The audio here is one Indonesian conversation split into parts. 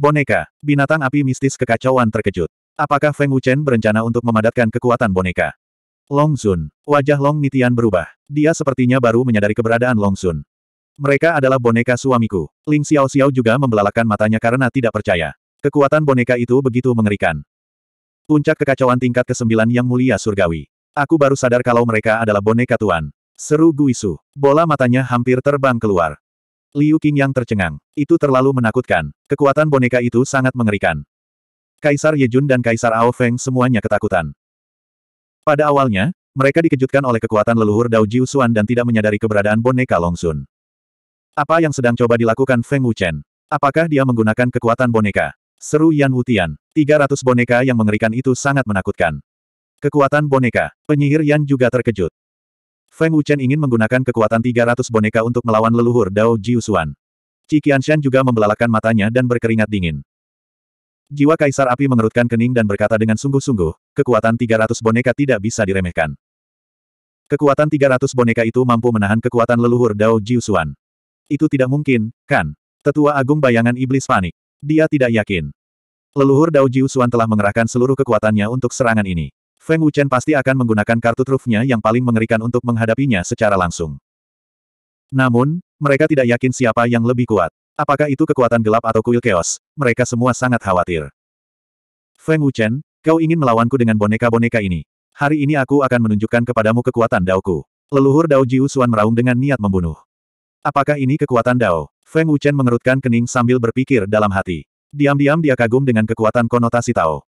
Boneka, binatang api mistis kekacauan terkejut. Apakah Feng Wuchen berencana untuk memadatkan kekuatan boneka? Long Zun. Wajah Long Nitian berubah. Dia sepertinya baru menyadari keberadaan Long Zun. Mereka adalah boneka suamiku. Ling Xiao Xiao juga membelalakan matanya karena tidak percaya. Kekuatan boneka itu begitu mengerikan. Puncak kekacauan tingkat ke-9 yang mulia surgawi. Aku baru sadar kalau mereka adalah boneka tuan. Seru Guisu. Bola matanya hampir terbang keluar. Liu Qing yang tercengang. Itu terlalu menakutkan. Kekuatan boneka itu sangat mengerikan. Kaisar Ye Jun dan Kaisar Ao Feng semuanya ketakutan. Pada awalnya, mereka dikejutkan oleh kekuatan leluhur Dao Jiu Xuan dan tidak menyadari keberadaan boneka Long Sun. Apa yang sedang coba dilakukan Feng Wuchen? Apakah dia menggunakan kekuatan boneka? Seru Yan Wutian. 300 boneka yang mengerikan itu sangat menakutkan. Kekuatan boneka, penyihir Yan juga terkejut. Feng Wuchen ingin menggunakan kekuatan 300 boneka untuk melawan leluhur Dao Jiusuan. Qi Qianshan juga membelalakan matanya dan berkeringat dingin. Jiwa Kaisar Api mengerutkan kening dan berkata dengan sungguh-sungguh, kekuatan 300 boneka tidak bisa diremehkan. Kekuatan 300 boneka itu mampu menahan kekuatan leluhur Dao Jiusuan. Itu tidak mungkin, kan? Tetua Agung Bayangan Iblis panik. Dia tidak yakin. Leluhur Dao Jiusuan telah mengerahkan seluruh kekuatannya untuk serangan ini. Feng Wuchen pasti akan menggunakan kartu trufnya yang paling mengerikan untuk menghadapinya secara langsung. Namun, mereka tidak yakin siapa yang lebih kuat. Apakah itu kekuatan gelap atau kuil keos? Mereka semua sangat khawatir. Feng Wuchen, kau ingin melawanku dengan boneka-boneka ini. Hari ini aku akan menunjukkan kepadamu kekuatan Daoku. Leluhur Dao Jiu Suan meraung dengan niat membunuh. Apakah ini kekuatan Dao? Feng Wuchen mengerutkan kening sambil berpikir dalam hati. Diam-diam dia kagum dengan kekuatan konotasi Tao.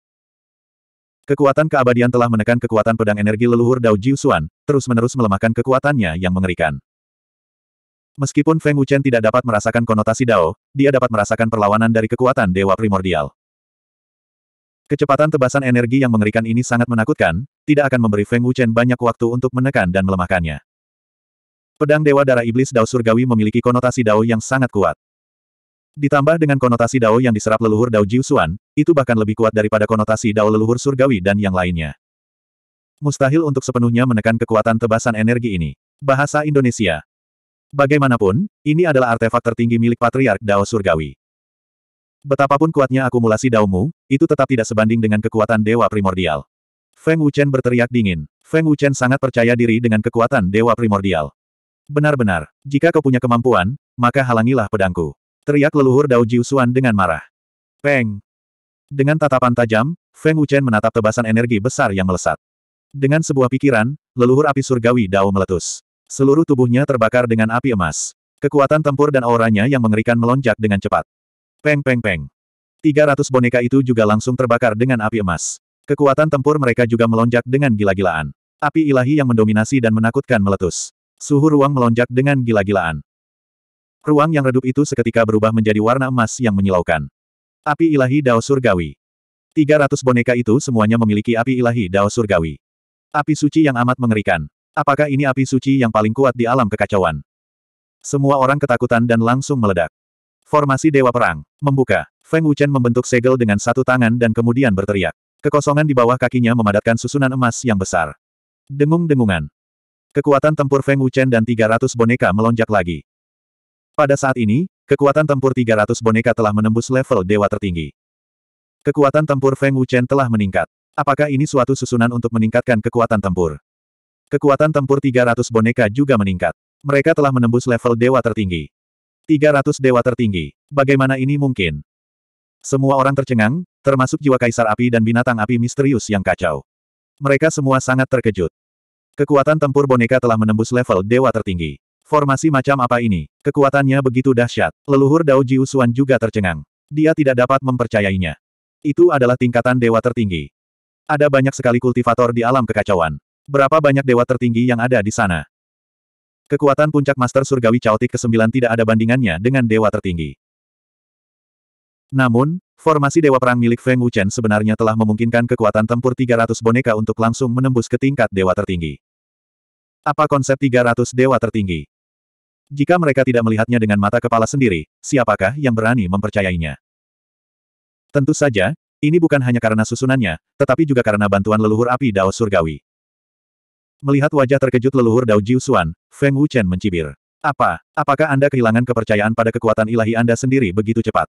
Kekuatan keabadian telah menekan kekuatan pedang energi leluhur Dao Jiusuan, terus-menerus melemahkan kekuatannya yang mengerikan. Meskipun Feng Wuchen tidak dapat merasakan konotasi Dao, dia dapat merasakan perlawanan dari kekuatan Dewa Primordial. Kecepatan tebasan energi yang mengerikan ini sangat menakutkan, tidak akan memberi Feng Wuchen banyak waktu untuk menekan dan melemahkannya. Pedang Dewa Darah Iblis Dao Surgawi memiliki konotasi Dao yang sangat kuat. Ditambah dengan konotasi Dao yang diserap leluhur Dao Jiusuan, itu bahkan lebih kuat daripada konotasi Dao leluhur surgawi dan yang lainnya. Mustahil untuk sepenuhnya menekan kekuatan tebasan energi ini. Bahasa Indonesia. Bagaimanapun, ini adalah artefak tertinggi milik Patriark Dao Surgawi. Betapapun kuatnya akumulasi Daomu, itu tetap tidak sebanding dengan kekuatan Dewa Primordial. Feng Wuchen berteriak dingin. Feng Wuchen sangat percaya diri dengan kekuatan Dewa Primordial. Benar-benar, jika kau punya kemampuan, maka halangilah pedangku. Teriak leluhur Dao Jiusuan dengan marah. Peng! Dengan tatapan tajam, Feng Wuchen menatap tebasan energi besar yang melesat. Dengan sebuah pikiran, leluhur api surgawi Dao meletus. Seluruh tubuhnya terbakar dengan api emas. Kekuatan tempur dan auranya yang mengerikan melonjak dengan cepat. Peng peng peng. 300 boneka itu juga langsung terbakar dengan api emas. Kekuatan tempur mereka juga melonjak dengan gila-gilaan. Api ilahi yang mendominasi dan menakutkan meletus. Suhu ruang melonjak dengan gila-gilaan. Ruang yang redup itu seketika berubah menjadi warna emas yang menyilaukan. Api ilahi Dao Surgawi. 300 boneka itu semuanya memiliki api ilahi Dao Surgawi. Api suci yang amat mengerikan. Apakah ini api suci yang paling kuat di alam kekacauan? Semua orang ketakutan dan langsung meledak. Formasi Dewa Perang. Membuka. Feng Wuchen membentuk segel dengan satu tangan dan kemudian berteriak. Kekosongan di bawah kakinya memadatkan susunan emas yang besar. Dengung-dengungan. Kekuatan tempur Feng Wuchen dan 300 boneka melonjak lagi. Pada saat ini, kekuatan tempur 300 boneka telah menembus level dewa tertinggi. Kekuatan tempur Feng Wuchen telah meningkat. Apakah ini suatu susunan untuk meningkatkan kekuatan tempur? Kekuatan tempur 300 boneka juga meningkat. Mereka telah menembus level dewa tertinggi. 300 dewa tertinggi. Bagaimana ini mungkin? Semua orang tercengang, termasuk jiwa kaisar api dan binatang api misterius yang kacau. Mereka semua sangat terkejut. Kekuatan tempur boneka telah menembus level dewa tertinggi. Formasi macam apa ini? Kekuatannya begitu dahsyat. Leluhur Dao Jiusuan juga tercengang. Dia tidak dapat mempercayainya. Itu adalah tingkatan dewa tertinggi. Ada banyak sekali kultivator di alam kekacauan. Berapa banyak dewa tertinggi yang ada di sana? Kekuatan puncak Master Surgawi Chaotic ke-9 tidak ada bandingannya dengan dewa tertinggi. Namun, formasi dewa perang milik Feng Wuchen sebenarnya telah memungkinkan kekuatan tempur 300 boneka untuk langsung menembus ke tingkat dewa tertinggi. Apa konsep 300 dewa tertinggi? Jika mereka tidak melihatnya dengan mata kepala sendiri, siapakah yang berani mempercayainya? Tentu saja, ini bukan hanya karena susunannya, tetapi juga karena bantuan leluhur api Dao Surgawi. Melihat wajah terkejut leluhur Dao Jiusuan, Feng Wuchen mencibir. Apa? Apakah Anda kehilangan kepercayaan pada kekuatan ilahi Anda sendiri begitu cepat?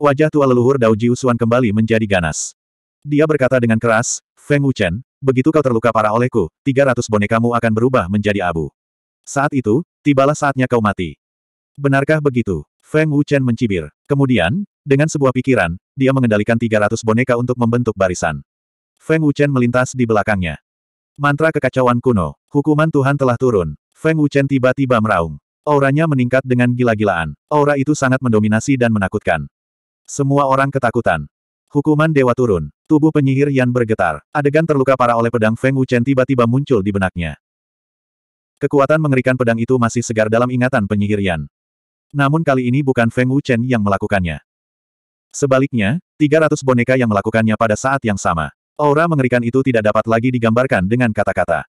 Wajah tua leluhur Dao Jiusuan kembali menjadi ganas. Dia berkata dengan keras, Feng Wuchen, begitu kau terluka parah olehku, 300 bonekamu akan berubah menjadi abu. Saat itu, tibalah saatnya kau mati. Benarkah begitu? Feng Wuchen mencibir. Kemudian, dengan sebuah pikiran, dia mengendalikan 300 boneka untuk membentuk barisan. Feng Wuchen melintas di belakangnya. Mantra kekacauan kuno. Hukuman Tuhan telah turun. Feng Wuchen tiba-tiba meraung. Auranya meningkat dengan gila-gilaan. Aura itu sangat mendominasi dan menakutkan. Semua orang ketakutan. Hukuman dewa turun. Tubuh penyihir Yan bergetar. Adegan terluka parah oleh pedang Feng Wuchen tiba-tiba muncul di benaknya. Kekuatan mengerikan pedang itu masih segar dalam ingatan penyihir Yan. Namun kali ini bukan Feng Wuchen yang melakukannya. Sebaliknya, 300 boneka yang melakukannya pada saat yang sama. Aura mengerikan itu tidak dapat lagi digambarkan dengan kata-kata.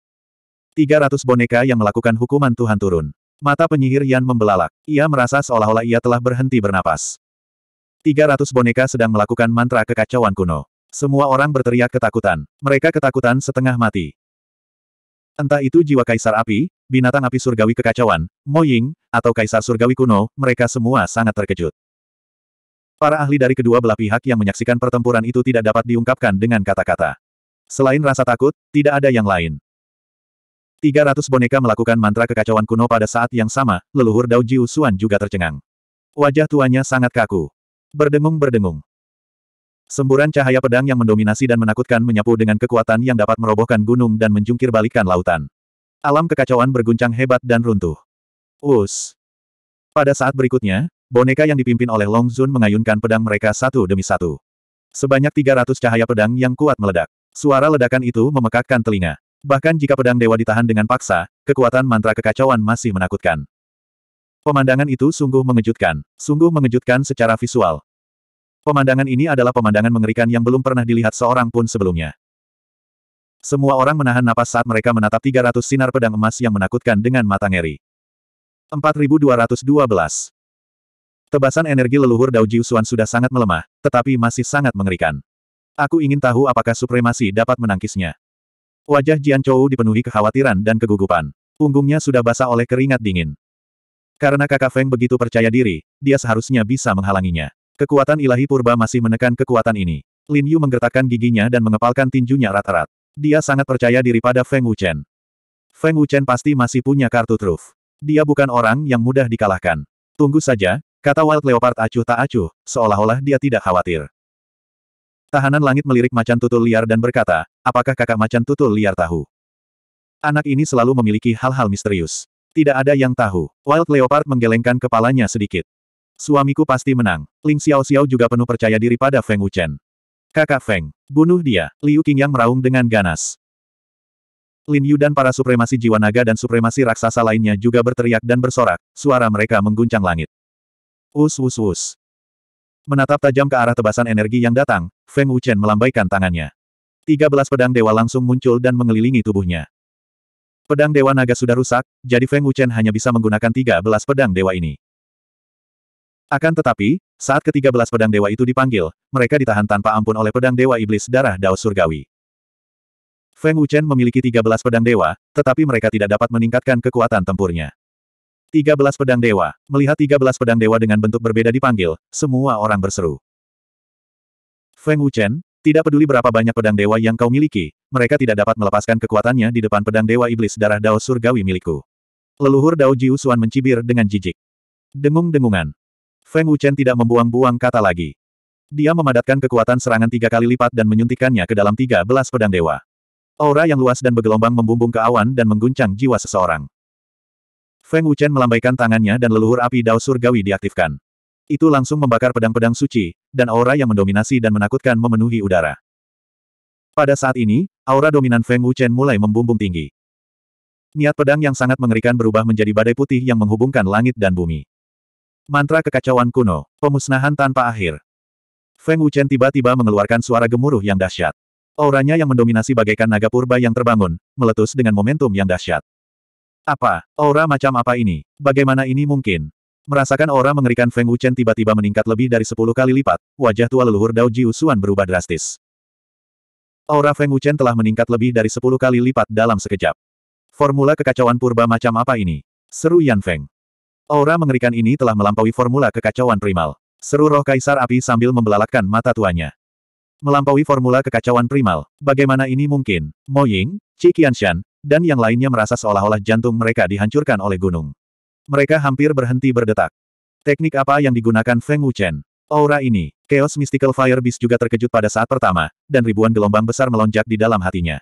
300 boneka yang melakukan hukuman Tuhan turun. Mata penyihir Yan membelalak. Ia merasa seolah-olah ia telah berhenti bernapas. 300 boneka sedang melakukan mantra kekacauan kuno. Semua orang berteriak ketakutan. Mereka ketakutan setengah mati. Entah itu jiwa kaisar api, binatang api surgawi kekacauan, Moying, atau kaisar surgawi kuno, mereka semua sangat terkejut. Para ahli dari kedua belah pihak yang menyaksikan pertempuran itu tidak dapat diungkapkan dengan kata-kata. Selain rasa takut, tidak ada yang lain. 300 boneka melakukan mantra kekacauan kuno pada saat yang sama, leluhur Dao Jiu Xuan juga tercengang. Wajah tuanya sangat kaku. Berdengung-berdengung. Semburan cahaya pedang yang mendominasi dan menakutkan menyapu dengan kekuatan yang dapat merobohkan gunung dan menjungkir balikan lautan. Alam kekacauan berguncang hebat dan runtuh. Us. Pada saat berikutnya, boneka yang dipimpin oleh Long Zun mengayunkan pedang mereka satu demi satu. Sebanyak 300 cahaya pedang yang kuat meledak. Suara ledakan itu memekakkan telinga. Bahkan jika pedang dewa ditahan dengan paksa, kekuatan mantra kekacauan masih menakutkan. Pemandangan itu sungguh mengejutkan. Sungguh mengejutkan secara visual. Pemandangan ini adalah pemandangan mengerikan yang belum pernah dilihat seorang pun sebelumnya. Semua orang menahan napas saat mereka menatap 300 sinar pedang emas yang menakutkan dengan mata ngeri. 4212 Tebasan energi leluhur Dao Jiusuan sudah sangat melemah, tetapi masih sangat mengerikan. Aku ingin tahu apakah supremasi dapat menangkisnya. Wajah Jian Chou dipenuhi kekhawatiran dan kegugupan. Punggungnya sudah basah oleh keringat dingin. Karena kakak Feng begitu percaya diri, dia seharusnya bisa menghalanginya. Kekuatan ilahi purba masih menekan kekuatan ini. Lin Yu menggertakkan giginya dan mengepalkan tinjunya rat-rat. Dia sangat percaya diri pada Feng Wuchen. Feng Wuchen pasti masih punya kartu truf. Dia bukan orang yang mudah dikalahkan. Tunggu saja, kata Wild Leopard acuh tak acuh, seolah-olah dia tidak khawatir. Tahanan langit melirik macan tutul liar dan berkata, apakah kakak macan tutul liar tahu? Anak ini selalu memiliki hal-hal misterius. Tidak ada yang tahu. Wild Leopard menggelengkan kepalanya sedikit. Suamiku pasti menang. Ling Xiao Xiao juga penuh percaya diri pada Feng Wuchen. Kakak Feng, bunuh dia, Liu Qingyang meraung dengan ganas. Lin Yu dan para supremasi jiwa naga dan supremasi raksasa lainnya juga berteriak dan bersorak, suara mereka mengguncang langit. Us us us. Menatap tajam ke arah tebasan energi yang datang, Feng Wuchen melambaikan tangannya. Tiga belas pedang dewa langsung muncul dan mengelilingi tubuhnya. Pedang dewa naga sudah rusak, jadi Feng Wuchen hanya bisa menggunakan tiga belas pedang dewa ini. Akan tetapi, saat ketiga belas pedang dewa itu dipanggil, mereka ditahan tanpa ampun oleh pedang dewa iblis darah Dao Surgawi. Feng Wuchen memiliki tiga belas pedang dewa, tetapi mereka tidak dapat meningkatkan kekuatan tempurnya. Tiga belas pedang dewa. Melihat tiga belas pedang dewa dengan bentuk berbeda dipanggil, semua orang berseru. Feng Wuchen, tidak peduli berapa banyak pedang dewa yang kau miliki, mereka tidak dapat melepaskan kekuatannya di depan pedang dewa iblis darah Dao Surgawi milikku. Leluhur Dao Jiusuan mencibir dengan jijik. Dengung-dengungan. Feng Wuchen tidak membuang-buang kata lagi. Dia memadatkan kekuatan serangan tiga kali lipat dan menyuntikannya ke dalam tiga belas pedang dewa. Aura yang luas dan bergelombang membumbung ke awan dan mengguncang jiwa seseorang. Feng Wuchen melambaikan tangannya dan leluhur api dao surgawi diaktifkan. Itu langsung membakar pedang-pedang suci, dan aura yang mendominasi dan menakutkan memenuhi udara. Pada saat ini, aura dominan Feng Wuchen mulai membumbung tinggi. Niat pedang yang sangat mengerikan berubah menjadi badai putih yang menghubungkan langit dan bumi. Mantra kekacauan kuno, pemusnahan tanpa akhir. Feng Wuchen tiba-tiba mengeluarkan suara gemuruh yang dahsyat. Auranya yang mendominasi bagaikan naga purba yang terbangun, meletus dengan momentum yang dahsyat. Apa? Aura macam apa ini? Bagaimana ini mungkin? Merasakan aura mengerikan Feng Wuchen tiba-tiba meningkat lebih dari 10 kali lipat, wajah tua leluhur Dao Ji Usuan berubah drastis. Aura Feng Wuchen telah meningkat lebih dari 10 kali lipat dalam sekejap. Formula kekacauan purba macam apa ini? Seru Yan Feng. Aura mengerikan ini telah melampaui formula kekacauan primal. Seru roh kaisar api sambil membelalakkan mata tuanya. Melampaui formula kekacauan primal, bagaimana ini mungkin? Mo Ying, Qi Qianshan, dan yang lainnya merasa seolah-olah jantung mereka dihancurkan oleh gunung. Mereka hampir berhenti berdetak. Teknik apa yang digunakan Feng Wuchen? Aura ini, Chaos Mystical Fire Beast juga terkejut pada saat pertama, dan ribuan gelombang besar melonjak di dalam hatinya.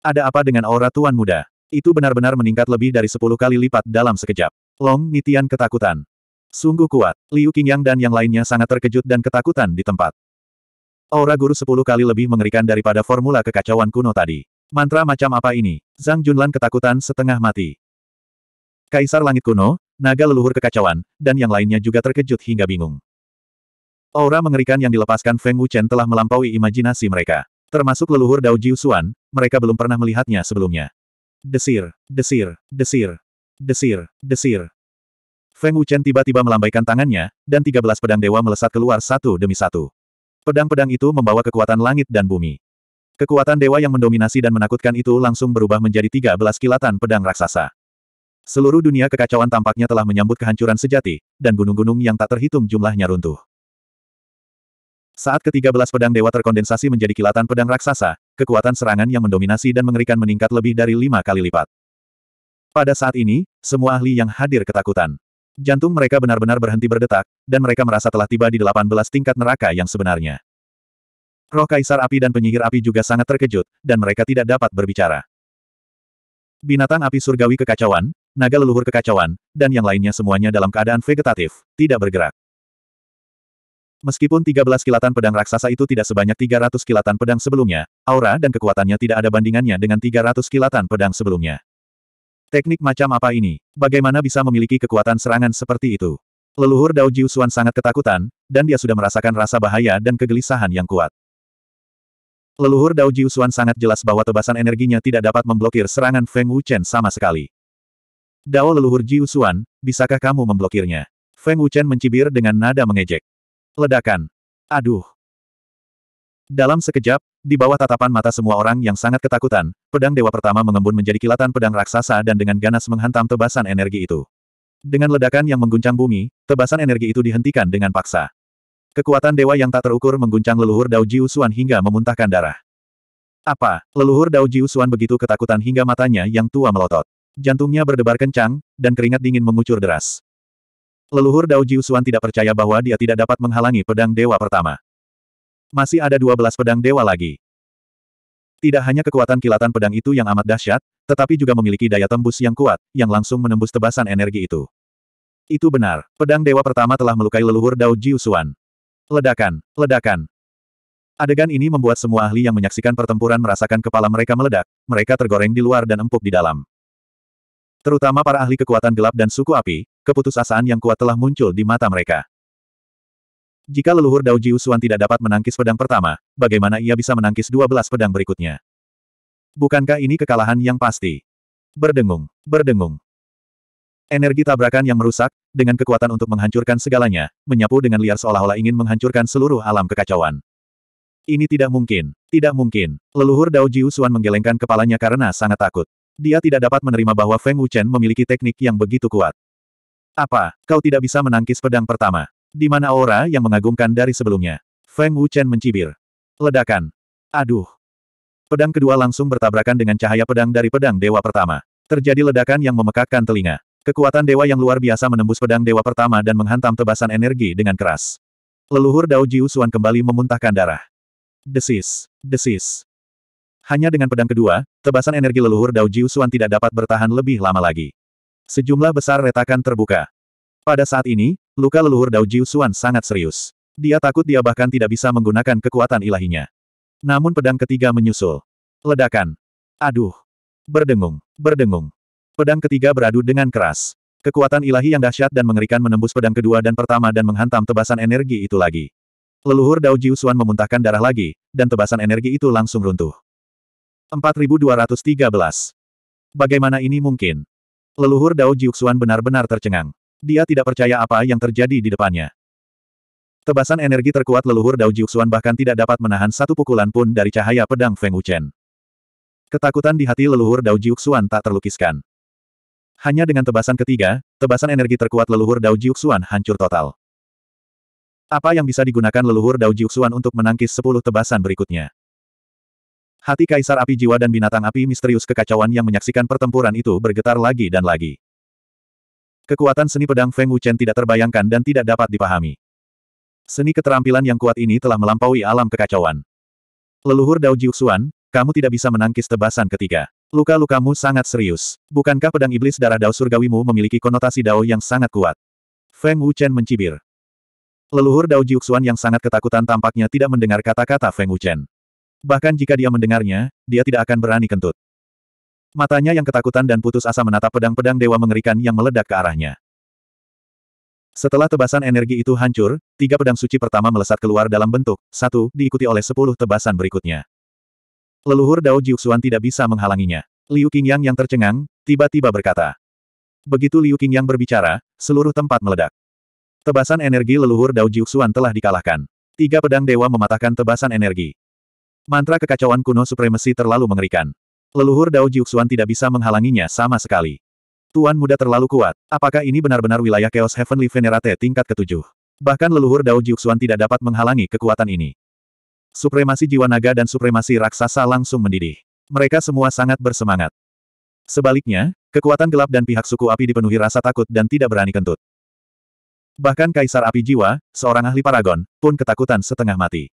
Ada apa dengan aura Tuan Muda? Itu benar-benar meningkat lebih dari sepuluh kali lipat dalam sekejap. Long Nitian ketakutan. Sungguh kuat, Liu Qingyang dan yang lainnya sangat terkejut dan ketakutan di tempat. Aura guru sepuluh kali lebih mengerikan daripada formula kekacauan kuno tadi. Mantra macam apa ini? Zhang Junlan ketakutan setengah mati. Kaisar Langit Kuno, naga leluhur kekacauan, dan yang lainnya juga terkejut hingga bingung. Aura mengerikan yang dilepaskan Feng Wuchen telah melampaui imajinasi mereka. Termasuk leluhur Dao Jiusuan, mereka belum pernah melihatnya sebelumnya. Desir, desir, desir. Desir, desir. Feng Wuchen tiba-tiba melambaikan tangannya, dan 13 pedang dewa melesat keluar satu demi satu. Pedang-pedang itu membawa kekuatan langit dan bumi. Kekuatan dewa yang mendominasi dan menakutkan itu langsung berubah menjadi 13 kilatan pedang raksasa. Seluruh dunia kekacauan tampaknya telah menyambut kehancuran sejati, dan gunung-gunung yang tak terhitung jumlahnya runtuh. Saat ketiga belas pedang dewa terkondensasi menjadi kilatan pedang raksasa, kekuatan serangan yang mendominasi dan mengerikan meningkat lebih dari lima kali lipat. Pada saat ini, semua ahli yang hadir ketakutan. Jantung mereka benar-benar berhenti berdetak, dan mereka merasa telah tiba di 18 tingkat neraka yang sebenarnya. Roh Kaisar Api dan Penyihir Api juga sangat terkejut, dan mereka tidak dapat berbicara. Binatang api surgawi kekacauan, naga leluhur kekacauan, dan yang lainnya semuanya dalam keadaan vegetatif, tidak bergerak. Meskipun 13 kilatan pedang raksasa itu tidak sebanyak 300 kilatan pedang sebelumnya, aura dan kekuatannya tidak ada bandingannya dengan 300 kilatan pedang sebelumnya. Teknik macam apa ini? Bagaimana bisa memiliki kekuatan serangan seperti itu? Leluhur Dao Jiusuan sangat ketakutan, dan dia sudah merasakan rasa bahaya dan kegelisahan yang kuat. Leluhur Dao Jiusuan sangat jelas bahwa tebasan energinya tidak dapat memblokir serangan Feng Wuchen sama sekali. Dao leluhur Jiusuan, bisakah kamu memblokirnya? Feng Wuchen mencibir dengan nada mengejek. Ledakan. Aduh, dalam sekejap, di bawah tatapan mata semua orang yang sangat ketakutan, pedang dewa pertama mengembun menjadi kilatan pedang raksasa dan dengan ganas menghantam tebasan energi itu. Dengan ledakan yang mengguncang bumi, tebasan energi itu dihentikan dengan paksa. Kekuatan dewa yang tak terukur mengguncang leluhur Dao Jiusuan hingga memuntahkan darah. Apa? Leluhur Dao Jiusuan begitu ketakutan hingga matanya yang tua melotot. Jantungnya berdebar kencang, dan keringat dingin mengucur deras. Leluhur Dao Jiusuan tidak percaya bahwa dia tidak dapat menghalangi pedang dewa pertama. Masih ada 12 pedang dewa lagi. Tidak hanya kekuatan kilatan pedang itu yang amat dahsyat, tetapi juga memiliki daya tembus yang kuat, yang langsung menembus tebasan energi itu. Itu benar, pedang dewa pertama telah melukai leluhur Dao Jiusuan. Ledakan, ledakan. Adegan ini membuat semua ahli yang menyaksikan pertempuran merasakan kepala mereka meledak, mereka tergoreng di luar dan empuk di dalam. Terutama para ahli kekuatan gelap dan suku api, keputusasaan yang kuat telah muncul di mata mereka. Jika leluhur Dao Jiusuan tidak dapat menangkis pedang pertama, bagaimana ia bisa menangkis 12 pedang berikutnya? Bukankah ini kekalahan yang pasti? Berdengung, berdengung. Energi tabrakan yang merusak, dengan kekuatan untuk menghancurkan segalanya, menyapu dengan liar seolah-olah ingin menghancurkan seluruh alam kekacauan. Ini tidak mungkin, tidak mungkin. Leluhur Dao Jiusuan menggelengkan kepalanya karena sangat takut. Dia tidak dapat menerima bahwa Feng Wuchen memiliki teknik yang begitu kuat. Apa, kau tidak bisa menangkis pedang pertama? Di mana aura yang mengagumkan dari sebelumnya? Feng Wuchen mencibir. Ledakan. Aduh. Pedang kedua langsung bertabrakan dengan cahaya pedang dari pedang dewa pertama. Terjadi ledakan yang memekakkan telinga. Kekuatan dewa yang luar biasa menembus pedang dewa pertama dan menghantam tebasan energi dengan keras. Leluhur Dao Jiu Xuan kembali memuntahkan darah. Desis. Desis. Hanya dengan pedang kedua, tebasan energi leluhur Dao Jiu Xuan tidak dapat bertahan lebih lama lagi. Sejumlah besar retakan terbuka. Pada saat ini, Luka leluhur Dao Jiusuan sangat serius. Dia takut dia bahkan tidak bisa menggunakan kekuatan ilahinya. Namun pedang ketiga menyusul. Ledakan. Aduh. Berdengung. Berdengung. Pedang ketiga beradu dengan keras. Kekuatan ilahi yang dahsyat dan mengerikan menembus pedang kedua dan pertama dan menghantam tebasan energi itu lagi. Leluhur Dao Jiusuan memuntahkan darah lagi, dan tebasan energi itu langsung runtuh. 4213. Bagaimana ini mungkin? Leluhur Dao Jiusuan benar-benar tercengang. Dia tidak percaya apa yang terjadi di depannya. Tebasan energi terkuat leluhur Dao Jiuxuan bahkan tidak dapat menahan satu pukulan pun dari cahaya pedang Feng Wuchen. Ketakutan di hati leluhur Dao Jiuxuan tak terlukiskan. Hanya dengan tebasan ketiga, tebasan energi terkuat leluhur Dao Jiuxuan hancur total. Apa yang bisa digunakan leluhur Dao Jiuxuan untuk menangkis sepuluh tebasan berikutnya? Hati Kaisar Api Jiwa dan Binatang Api Misterius Kekacauan yang menyaksikan pertempuran itu bergetar lagi dan lagi. Kekuatan seni pedang Feng Wuchen tidak terbayangkan dan tidak dapat dipahami. Seni keterampilan yang kuat ini telah melampaui alam kekacauan. Leluhur Dao Jiuxuan, kamu tidak bisa menangkis tebasan ketiga. Luka-lukamu sangat serius. Bukankah pedang iblis darah Dao Surgawimu memiliki konotasi Dao yang sangat kuat? Feng Wuchen mencibir. Leluhur Dao Jiuxuan yang sangat ketakutan tampaknya tidak mendengar kata-kata Feng Wuchen. Bahkan jika dia mendengarnya, dia tidak akan berani kentut. Matanya yang ketakutan dan putus asa menatap pedang-pedang dewa mengerikan yang meledak ke arahnya. Setelah tebasan energi itu hancur, tiga pedang suci pertama melesat keluar dalam bentuk, satu, diikuti oleh sepuluh tebasan berikutnya. Leluhur Dao Jiuxuan tidak bisa menghalanginya. Liu Qingyang yang tercengang, tiba-tiba berkata. Begitu Liu Qingyang berbicara, seluruh tempat meledak. Tebasan energi leluhur Dao Jiuxuan telah dikalahkan. Tiga pedang dewa mematahkan tebasan energi. Mantra kekacauan kuno supremasi terlalu mengerikan. Leluhur Dao Jiuxuan tidak bisa menghalanginya sama sekali. Tuan muda terlalu kuat. Apakah ini benar-benar wilayah Chaos Heavenly Venerate tingkat ketujuh? Bahkan leluhur Dao Jiuxuan tidak dapat menghalangi kekuatan ini. Supremasi jiwa naga dan supremasi raksasa langsung mendidih. Mereka semua sangat bersemangat. Sebaliknya, kekuatan gelap dan pihak suku api dipenuhi rasa takut dan tidak berani kentut. Bahkan Kaisar Api Jiwa, seorang ahli paragon, pun ketakutan setengah mati.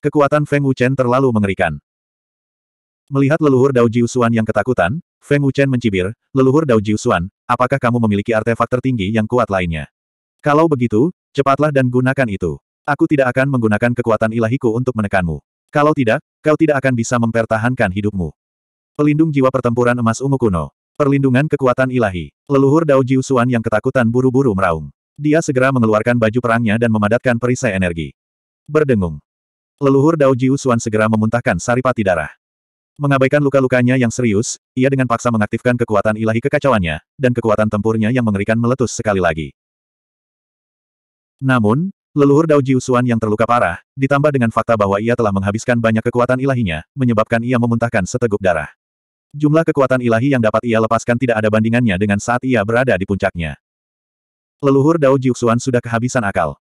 Kekuatan Feng Wuchen terlalu mengerikan. Melihat leluhur Dao Jiusuan yang ketakutan, Feng Wuchen mencibir, leluhur Dao Jiusuan, apakah kamu memiliki artefak tertinggi yang kuat lainnya? Kalau begitu, cepatlah dan gunakan itu. Aku tidak akan menggunakan kekuatan ilahiku untuk menekanmu. Kalau tidak, kau tidak akan bisa mempertahankan hidupmu. Pelindung jiwa pertempuran emas ungu kuno. Perlindungan kekuatan ilahi. Leluhur Dao Jiusuan yang ketakutan buru-buru meraung. Dia segera mengeluarkan baju perangnya dan memadatkan perisai energi. Berdengung. Leluhur Dao Jiusuan segera memuntahkan saripati darah. Mengabaikan luka-lukanya yang serius, ia dengan paksa mengaktifkan kekuatan ilahi kekacauannya, dan kekuatan tempurnya yang mengerikan meletus sekali lagi. Namun, leluhur Dao Jiusuan yang terluka parah, ditambah dengan fakta bahwa ia telah menghabiskan banyak kekuatan ilahinya, menyebabkan ia memuntahkan seteguk darah. Jumlah kekuatan ilahi yang dapat ia lepaskan tidak ada bandingannya dengan saat ia berada di puncaknya. Leluhur Dao Jiusuan sudah kehabisan akal.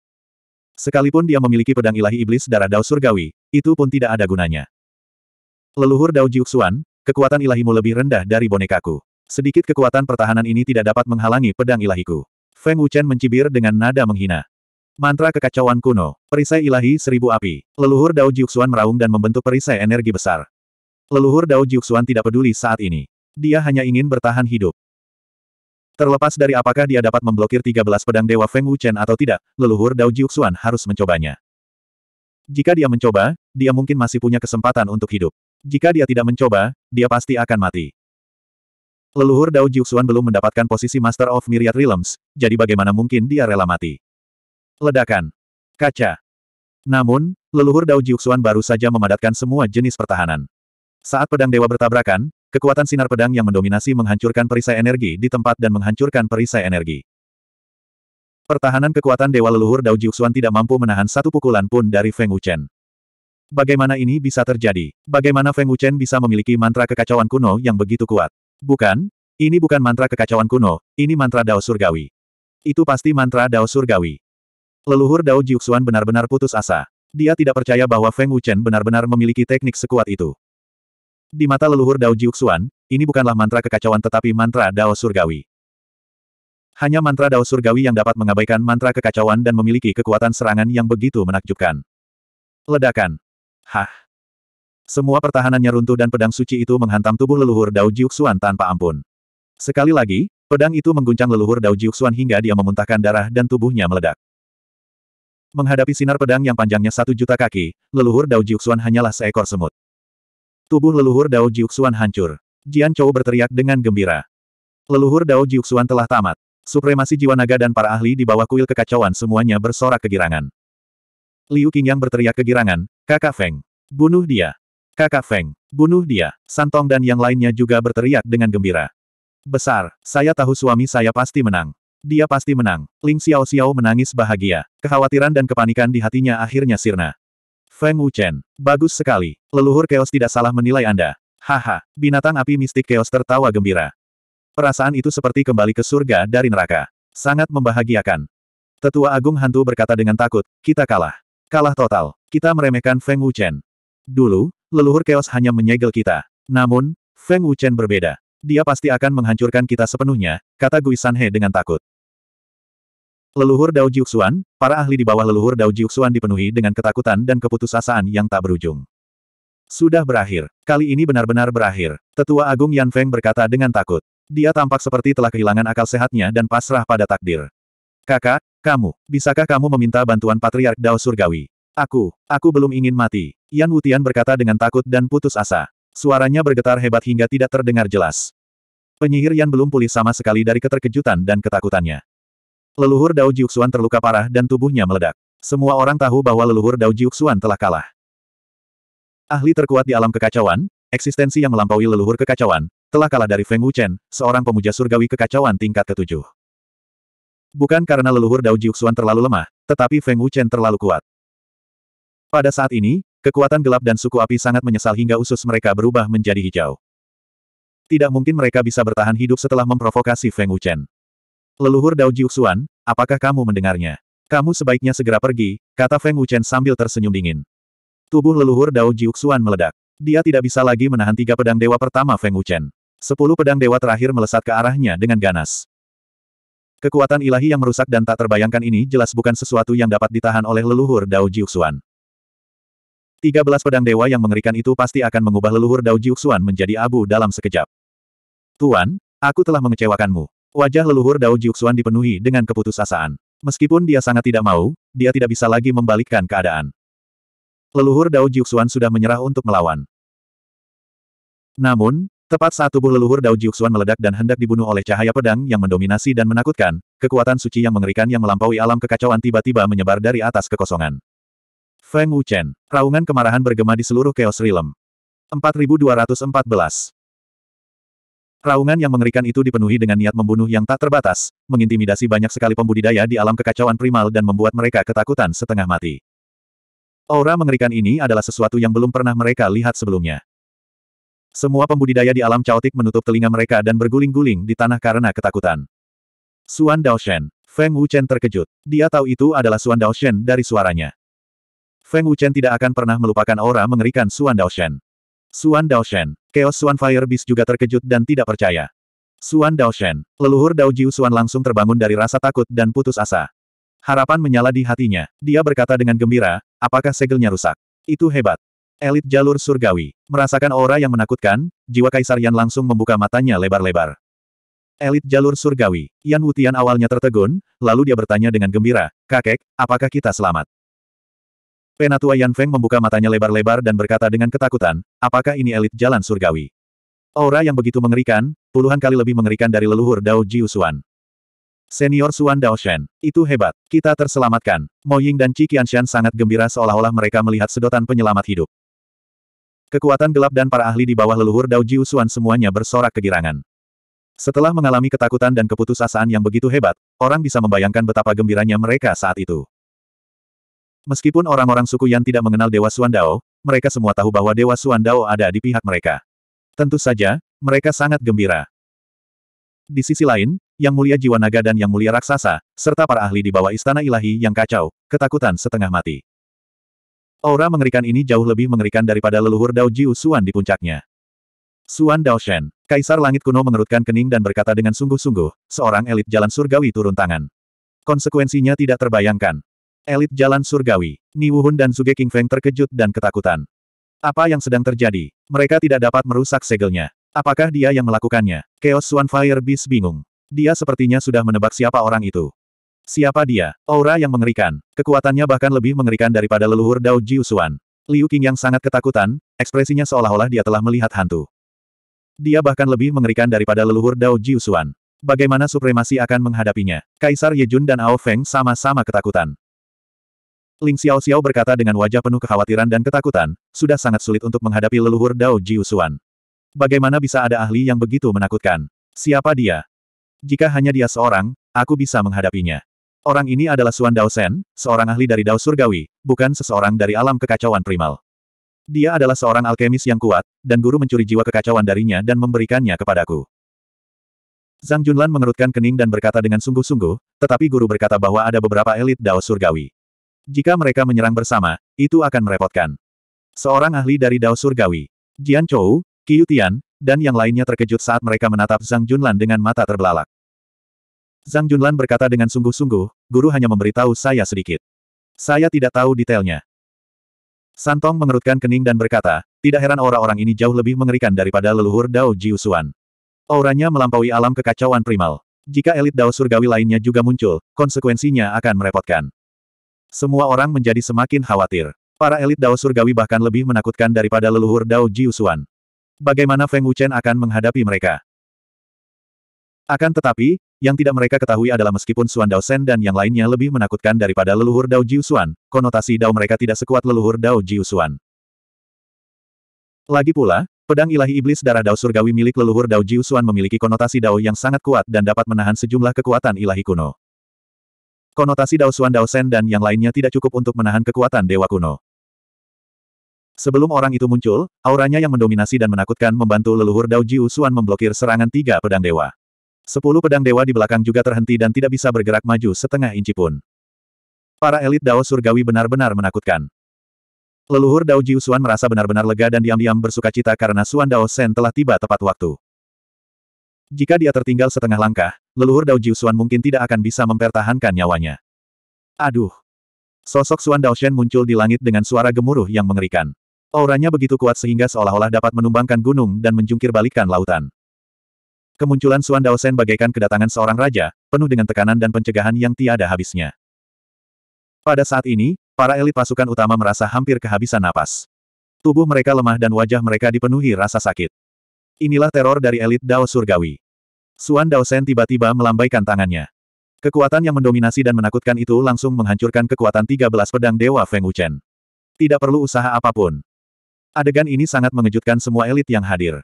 Sekalipun dia memiliki pedang ilahi iblis darah Dao Surgawi, itu pun tidak ada gunanya. Leluhur Dao Jiuxuan, kekuatan ilahimu lebih rendah dari bonekaku. Sedikit kekuatan pertahanan ini tidak dapat menghalangi pedang ilahiku. Feng Wuchen mencibir dengan nada menghina. Mantra kekacauan kuno, perisai ilahi seribu api. Leluhur Dao Jiuxuan meraung dan membentuk perisai energi besar. Leluhur Dao Jiuxuan tidak peduli saat ini. Dia hanya ingin bertahan hidup. Terlepas dari apakah dia dapat memblokir 13 pedang Dewa Feng Wuchen atau tidak, leluhur Dao Jiuxuan harus mencobanya. Jika dia mencoba, dia mungkin masih punya kesempatan untuk hidup. Jika dia tidak mencoba, dia pasti akan mati. Leluhur Dao Jiuxuan belum mendapatkan posisi Master of Myriad Realms, jadi bagaimana mungkin dia rela mati? Ledakan. Kaca. Namun, leluhur Dao Jiuxuan baru saja memadatkan semua jenis pertahanan. Saat pedang dewa bertabrakan, kekuatan sinar pedang yang mendominasi menghancurkan perisai energi di tempat dan menghancurkan perisai energi. Pertahanan kekuatan dewa leluhur Dao Jiuxuan tidak mampu menahan satu pukulan pun dari Feng Wuchen. Bagaimana ini bisa terjadi? Bagaimana Feng Wuchen bisa memiliki mantra kekacauan kuno yang begitu kuat? Bukan, ini bukan mantra kekacauan kuno, ini mantra Dao Surgawi. Itu pasti mantra Dao Surgawi. Leluhur Dao Jiuxuan benar-benar putus asa. Dia tidak percaya bahwa Feng Wuchen benar-benar memiliki teknik sekuat itu. Di mata leluhur Dao Jiuxuan, ini bukanlah mantra kekacauan tetapi mantra Dao Surgawi. Hanya mantra Dao Surgawi yang dapat mengabaikan mantra kekacauan dan memiliki kekuatan serangan yang begitu menakjubkan. Ledakan Hah. Semua pertahanannya runtuh dan pedang suci itu menghantam tubuh leluhur Dao Jiuxuan tanpa ampun. Sekali lagi, pedang itu mengguncang leluhur Dao Jiuxuan hingga dia memuntahkan darah dan tubuhnya meledak. Menghadapi sinar pedang yang panjangnya satu juta kaki, leluhur Dao Jiuxuan hanyalah seekor semut. Tubuh leluhur Dao Jiuxuan hancur. Jian Chou berteriak dengan gembira. Leluhur Dao Jiuxuan telah tamat. Supremasi jiwa naga dan para ahli di bawah kuil kekacauan semuanya bersorak kegirangan. Liu Qingyang berteriak kegirangan, Kakak Feng. Bunuh dia. Kakak Feng. Bunuh dia. Santong dan yang lainnya juga berteriak dengan gembira. Besar, saya tahu suami saya pasti menang. Dia pasti menang. Ling Xiao Xiao menangis bahagia. Kekhawatiran dan kepanikan di hatinya akhirnya sirna. Feng Wuchen. Bagus sekali. Leluhur Chaos tidak salah menilai Anda. Haha, binatang api mistik Chaos tertawa gembira. Perasaan itu seperti kembali ke surga dari neraka. Sangat membahagiakan. Tetua Agung Hantu berkata dengan takut, kita kalah. Kalah total. Kita meremehkan Feng Wuchen. Dulu, leluhur keos hanya menyegel kita. Namun, Feng Wuchen berbeda. Dia pasti akan menghancurkan kita sepenuhnya, kata Gui Sanhe dengan takut. Leluhur Dao Jiuxuan, para ahli di bawah leluhur Dao Jiuxuan dipenuhi dengan ketakutan dan keputusasaan yang tak berujung. Sudah berakhir. Kali ini benar-benar berakhir. Tetua Agung Yan Feng berkata dengan takut. Dia tampak seperti telah kehilangan akal sehatnya dan pasrah pada takdir. Kakak, kamu, bisakah kamu meminta bantuan Patriark Dao Surgawi? Aku, aku belum ingin mati. Yan Wutian berkata dengan takut dan putus asa. Suaranya bergetar hebat hingga tidak terdengar jelas. Penyihir Yan belum pulih sama sekali dari keterkejutan dan ketakutannya. Leluhur Dao Jiuxuan terluka parah dan tubuhnya meledak. Semua orang tahu bahwa leluhur Dao Jiuxuan telah kalah. Ahli terkuat di alam kekacauan, eksistensi yang melampaui leluhur kekacauan, telah kalah dari Feng Wuchen, seorang pemuja surgawi kekacauan tingkat ketujuh. Bukan karena leluhur Dao Jiuxuan terlalu lemah, tetapi Feng Wuchen terlalu kuat. Pada saat ini, kekuatan gelap dan suku api sangat menyesal hingga usus mereka berubah menjadi hijau. Tidak mungkin mereka bisa bertahan hidup setelah memprovokasi Feng Wuchen. Leluhur Dao Jiuxuan, apakah kamu mendengarnya? Kamu sebaiknya segera pergi, kata Feng Wuchen sambil tersenyum dingin. Tubuh leluhur Dao Jiuxuan meledak. Dia tidak bisa lagi menahan tiga pedang dewa pertama Feng Wuchen. Sepuluh pedang dewa terakhir melesat ke arahnya dengan ganas. Kekuatan ilahi yang merusak dan tak terbayangkan ini jelas bukan sesuatu yang dapat ditahan oleh leluhur Dao Jiuxuan. 13 pedang dewa yang mengerikan itu pasti akan mengubah leluhur Dao Jiuxuan menjadi abu dalam sekejap. Tuan, aku telah mengecewakanmu. Wajah leluhur Dao Jiuxuan dipenuhi dengan keputusasaan. Meskipun dia sangat tidak mau, dia tidak bisa lagi membalikkan keadaan. Leluhur Dao Jiuxuan sudah menyerah untuk melawan. Namun, Tepat saat tubuh leluhur Dao Jiuxuan meledak dan hendak dibunuh oleh cahaya pedang yang mendominasi dan menakutkan, kekuatan suci yang mengerikan yang melampaui alam kekacauan tiba-tiba menyebar dari atas kekosongan. Feng Wuchen, raungan kemarahan bergema di seluruh Chaos Realm. 4214 Raungan yang mengerikan itu dipenuhi dengan niat membunuh yang tak terbatas, mengintimidasi banyak sekali pembudidaya di alam kekacauan primal dan membuat mereka ketakutan setengah mati. Aura mengerikan ini adalah sesuatu yang belum pernah mereka lihat sebelumnya. Semua pembudidaya di alam caotik menutup telinga mereka dan berguling-guling di tanah karena ketakutan. Suan Daoshen. Feng Wuchen terkejut. Dia tahu itu adalah Suan Daoshen dari suaranya. Feng Wuchen tidak akan pernah melupakan aura mengerikan Suan Daoshen. Suan Daoshen. Chaos Suan Fire Beast juga terkejut dan tidak percaya. Suan Daoshen. Leluhur Dao Jiu Suan langsung terbangun dari rasa takut dan putus asa. Harapan menyala di hatinya. Dia berkata dengan gembira, apakah segelnya rusak? Itu hebat. Elit jalur surgawi. Merasakan aura yang menakutkan, jiwa Kaisar Yan langsung membuka matanya lebar-lebar. Elit jalur surgawi. Yan Wutian awalnya tertegun, lalu dia bertanya dengan gembira, Kakek, apakah kita selamat? Penatua Yan Feng membuka matanya lebar-lebar dan berkata dengan ketakutan, apakah ini elit jalan surgawi? Aura yang begitu mengerikan, puluhan kali lebih mengerikan dari leluhur Dao Jiu Xuan. Senior Dao Shen, itu hebat, kita terselamatkan. Mo Ying dan Qi Qianshan sangat gembira seolah-olah mereka melihat sedotan penyelamat hidup. Kekuatan gelap dan para ahli di bawah leluhur Dao Jiusuan semuanya bersorak kegirangan. Setelah mengalami ketakutan dan keputusasaan yang begitu hebat, orang bisa membayangkan betapa gembiranya mereka saat itu. Meskipun orang-orang suku yang tidak mengenal Dewa Suan Dao, mereka semua tahu bahwa Dewa Suan Dao ada di pihak mereka. Tentu saja, mereka sangat gembira. Di sisi lain, Yang Mulia Jiwa Naga dan Yang Mulia Raksasa, serta para ahli di bawah Istana Ilahi yang kacau, ketakutan setengah mati. Aura mengerikan ini jauh lebih mengerikan daripada leluhur Dao Jiu Xuan di puncaknya. Suan Dao Shen, Kaisar Langit Kuno mengerutkan kening dan berkata dengan sungguh-sungguh, seorang elit jalan surgawi turun tangan. Konsekuensinya tidak terbayangkan. Elit jalan surgawi, Ni Wuhun dan Suge King Feng terkejut dan ketakutan. Apa yang sedang terjadi? Mereka tidak dapat merusak segelnya. Apakah dia yang melakukannya? Chaos Swan Fire Beast bingung. Dia sepertinya sudah menebak siapa orang itu. Siapa dia? Aura yang mengerikan. Kekuatannya bahkan lebih mengerikan daripada leluhur Dao Jiusuan. Liu Qing yang sangat ketakutan, ekspresinya seolah-olah dia telah melihat hantu. Dia bahkan lebih mengerikan daripada leluhur Dao Jiusuan. Bagaimana supremasi akan menghadapinya? Kaisar Yejun dan Ao Feng sama-sama ketakutan. Ling Xiao Xiao berkata dengan wajah penuh kekhawatiran dan ketakutan, sudah sangat sulit untuk menghadapi leluhur Dao Jiusuan. Bagaimana bisa ada ahli yang begitu menakutkan? Siapa dia? Jika hanya dia seorang, aku bisa menghadapinya. Orang ini adalah Suan Dao Sen, seorang ahli dari Dao Surgawi, bukan seseorang dari alam kekacauan primal. Dia adalah seorang alkemis yang kuat, dan guru mencuri jiwa kekacauan darinya dan memberikannya kepadaku. Zhang Junlan mengerutkan kening dan berkata dengan sungguh-sungguh, tetapi guru berkata bahwa ada beberapa elit Dao Surgawi. Jika mereka menyerang bersama, itu akan merepotkan. Seorang ahli dari Dao Surgawi, Jian Chou, Qiu Tian, dan yang lainnya terkejut saat mereka menatap Zhang Junlan dengan mata terbelalak. Zhang Junlan berkata dengan sungguh-sungguh, guru hanya memberitahu saya sedikit. Saya tidak tahu detailnya. Santong mengerutkan kening dan berkata, tidak heran orang-orang ini jauh lebih mengerikan daripada leluhur Dao Jiusuan. Auranya melampaui alam kekacauan primal. Jika elit Dao surgawi lainnya juga muncul, konsekuensinya akan merepotkan. Semua orang menjadi semakin khawatir. Para elit Dao surgawi bahkan lebih menakutkan daripada leluhur Dao Jiusuan. Bagaimana Feng Wuchen akan menghadapi mereka? Akan tetapi, yang tidak mereka ketahui adalah meskipun Suan Dao Sen dan yang lainnya lebih menakutkan daripada leluhur Dao Jiu Suan, konotasi Dao mereka tidak sekuat leluhur Dao Jiu Suan. Lagi pula, pedang ilahi iblis darah Dao surgawi milik leluhur Dao Jiu Suan memiliki konotasi Dao yang sangat kuat dan dapat menahan sejumlah kekuatan ilahi kuno. Konotasi Dao Suan Dao Sen dan yang lainnya tidak cukup untuk menahan kekuatan dewa kuno. Sebelum orang itu muncul, auranya yang mendominasi dan menakutkan membantu leluhur Dao Jiu Suan memblokir serangan tiga pedang dewa. Sepuluh pedang dewa di belakang juga terhenti dan tidak bisa bergerak maju setengah inci pun. Para elit Dao Surgawi benar-benar menakutkan. Leluhur Dao Jiu Xuan merasa benar-benar lega dan diam-diam bersuka cita karena Xuan Dao Sen telah tiba tepat waktu. Jika dia tertinggal setengah langkah, leluhur Dao Jiu Xuan mungkin tidak akan bisa mempertahankan nyawanya. Aduh! Sosok Xuan Dao Shen muncul di langit dengan suara gemuruh yang mengerikan. Auranya begitu kuat sehingga seolah-olah dapat menumbangkan gunung dan menjungkir balikan lautan. Kemunculan Suan Sen bagaikan kedatangan seorang raja, penuh dengan tekanan dan pencegahan yang tiada habisnya. Pada saat ini, para elit pasukan utama merasa hampir kehabisan napas. Tubuh mereka lemah dan wajah mereka dipenuhi rasa sakit. Inilah teror dari elit Dao Surgawi. Suan Sen tiba-tiba melambaikan tangannya. Kekuatan yang mendominasi dan menakutkan itu langsung menghancurkan kekuatan 13 pedang Dewa Feng Wuchen. Tidak perlu usaha apapun. Adegan ini sangat mengejutkan semua elit yang hadir.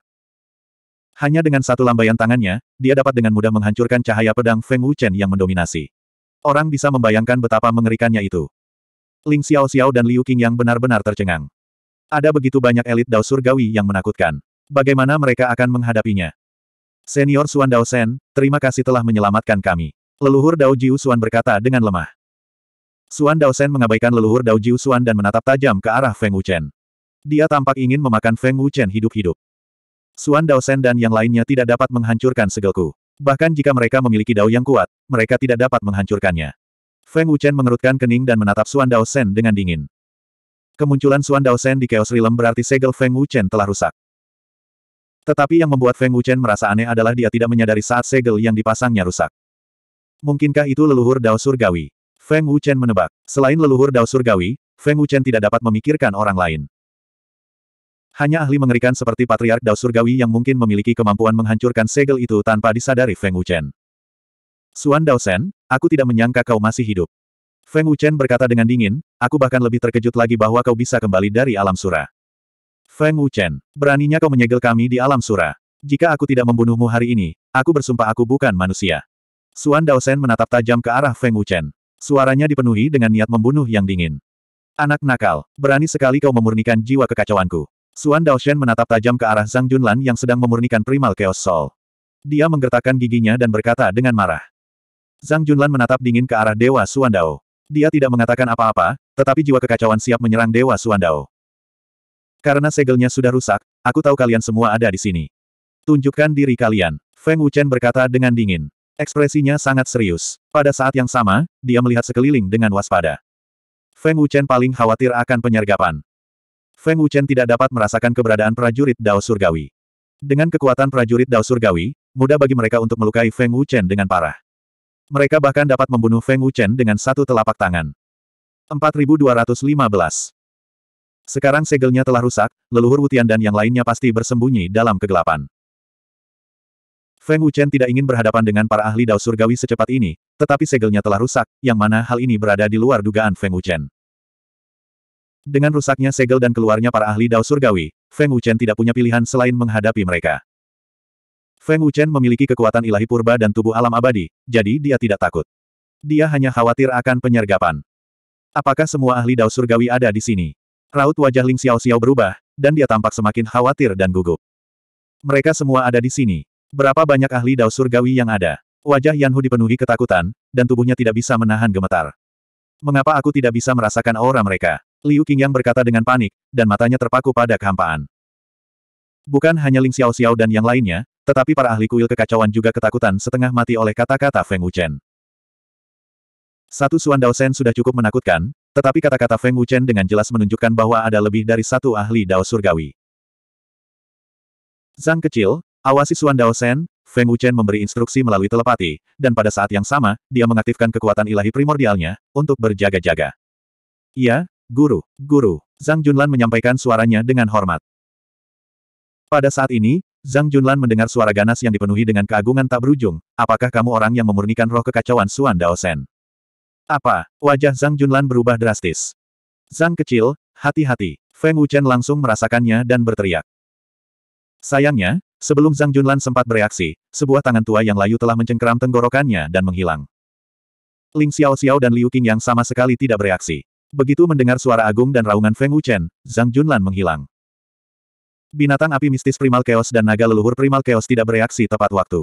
Hanya dengan satu lambaian tangannya, dia dapat dengan mudah menghancurkan cahaya pedang Feng Wuchen yang mendominasi. Orang bisa membayangkan betapa mengerikannya itu. Ling Xiao Xiao dan Liu Qing yang benar-benar tercengang. Ada begitu banyak elit Dao Surgawi yang menakutkan. Bagaimana mereka akan menghadapinya? Senior Suan Dao Sen, terima kasih telah menyelamatkan kami. Leluhur Dao Jiu Suan berkata dengan lemah. Suan Dao Sen mengabaikan leluhur Dao Jiu Suan dan menatap tajam ke arah Feng Wuchen. Dia tampak ingin memakan Feng Wuchen hidup-hidup. Suan Daosen dan yang lainnya tidak dapat menghancurkan segelku. Bahkan jika mereka memiliki dao yang kuat, mereka tidak dapat menghancurkannya. Feng Wuchen mengerutkan kening dan menatap Suan Daosen dengan dingin. Kemunculan Suan Daosen di Chaos Realm berarti segel Feng Wuchen telah rusak. Tetapi yang membuat Feng Wuchen merasa aneh adalah dia tidak menyadari saat segel yang dipasangnya rusak. Mungkinkah itu leluhur Dao Surgawi? Feng Wuchen menebak. Selain leluhur Dao Surgawi, Feng Wuchen tidak dapat memikirkan orang lain. Hanya ahli mengerikan seperti Patriark Dao Surgawi yang mungkin memiliki kemampuan menghancurkan segel itu tanpa disadari Feng Wuchen. Suan Dao Sen, aku tidak menyangka kau masih hidup. Feng Wuchen berkata dengan dingin, aku bahkan lebih terkejut lagi bahwa kau bisa kembali dari alam sura. Feng Wuchen, beraninya kau menyegel kami di alam sura. Jika aku tidak membunuhmu hari ini, aku bersumpah aku bukan manusia. Suan Dao Sen menatap tajam ke arah Feng Wuchen. Suaranya dipenuhi dengan niat membunuh yang dingin. Anak nakal, berani sekali kau memurnikan jiwa kekacauanku. Xuan Daoshen menatap tajam ke arah Zhang Junlan yang sedang memurnikan primal Chaos Soul. Dia menggertakkan giginya dan berkata dengan marah. Zhang Junlan menatap dingin ke arah Dewa Xuan Dao. Dia tidak mengatakan apa-apa, tetapi jiwa kekacauan siap menyerang Dewa Xuan Dao. Karena segelnya sudah rusak, aku tahu kalian semua ada di sini. Tunjukkan diri kalian. Feng Wuchen berkata dengan dingin. Ekspresinya sangat serius. Pada saat yang sama, dia melihat sekeliling dengan waspada. Feng Wuchen paling khawatir akan penyergapan. Feng Wuchen tidak dapat merasakan keberadaan prajurit Dao Surgawi. Dengan kekuatan prajurit Dao Surgawi, mudah bagi mereka untuk melukai Feng Wuchen dengan parah. Mereka bahkan dapat membunuh Feng Wuchen dengan satu telapak tangan. 4215 Sekarang segelnya telah rusak, leluhur Wutian dan yang lainnya pasti bersembunyi dalam kegelapan. Feng Wuchen tidak ingin berhadapan dengan para ahli Dao Surgawi secepat ini, tetapi segelnya telah rusak, yang mana hal ini berada di luar dugaan Feng Wuchen. Dengan rusaknya segel dan keluarnya para ahli Dao Surgawi, Feng Wuchen tidak punya pilihan selain menghadapi mereka. Feng Wuchen memiliki kekuatan ilahi purba dan tubuh alam abadi, jadi dia tidak takut. Dia hanya khawatir akan penyergapan. Apakah semua ahli Dao Surgawi ada di sini? Raut wajah Ling Xiao Xiao berubah, dan dia tampak semakin khawatir dan gugup. Mereka semua ada di sini. Berapa banyak ahli Dao Surgawi yang ada? Wajah Yan Hu dipenuhi ketakutan, dan tubuhnya tidak bisa menahan gemetar. Mengapa aku tidak bisa merasakan aura mereka? Liu Qingyang berkata dengan panik, dan matanya terpaku pada kehampaan. Bukan hanya Ling Xiao Xiao dan yang lainnya, tetapi para ahli kuil kekacauan juga ketakutan setengah mati oleh kata-kata Feng Wuchen. Satu Suan Dao Sen sudah cukup menakutkan, tetapi kata-kata Feng Wuchen dengan jelas menunjukkan bahwa ada lebih dari satu ahli Dao Surgawi. Zhang kecil, awasi Suan Dao Sen, Feng Wuchen memberi instruksi melalui telepati, dan pada saat yang sama, dia mengaktifkan kekuatan ilahi primordialnya, untuk berjaga-jaga. Ia, Guru, guru, Zhang Junlan menyampaikan suaranya dengan hormat. Pada saat ini, Zhang Junlan mendengar suara ganas yang dipenuhi dengan keagungan tak berujung, apakah kamu orang yang memurnikan roh kekacauan Suan Daosen? Apa? Wajah Zhang Junlan berubah drastis. Zhang kecil, hati-hati. Feng Wuchen langsung merasakannya dan berteriak. Sayangnya, sebelum Zhang Junlan sempat bereaksi, sebuah tangan tua yang layu telah mencengkeram tenggorokannya dan menghilang. Ling Xiao Xiao dan Liu Qing yang sama sekali tidak bereaksi. Begitu mendengar suara agung dan raungan Feng Wuchen, Zhang Junlan menghilang. Binatang api mistis primal chaos dan naga leluhur primal chaos tidak bereaksi tepat waktu.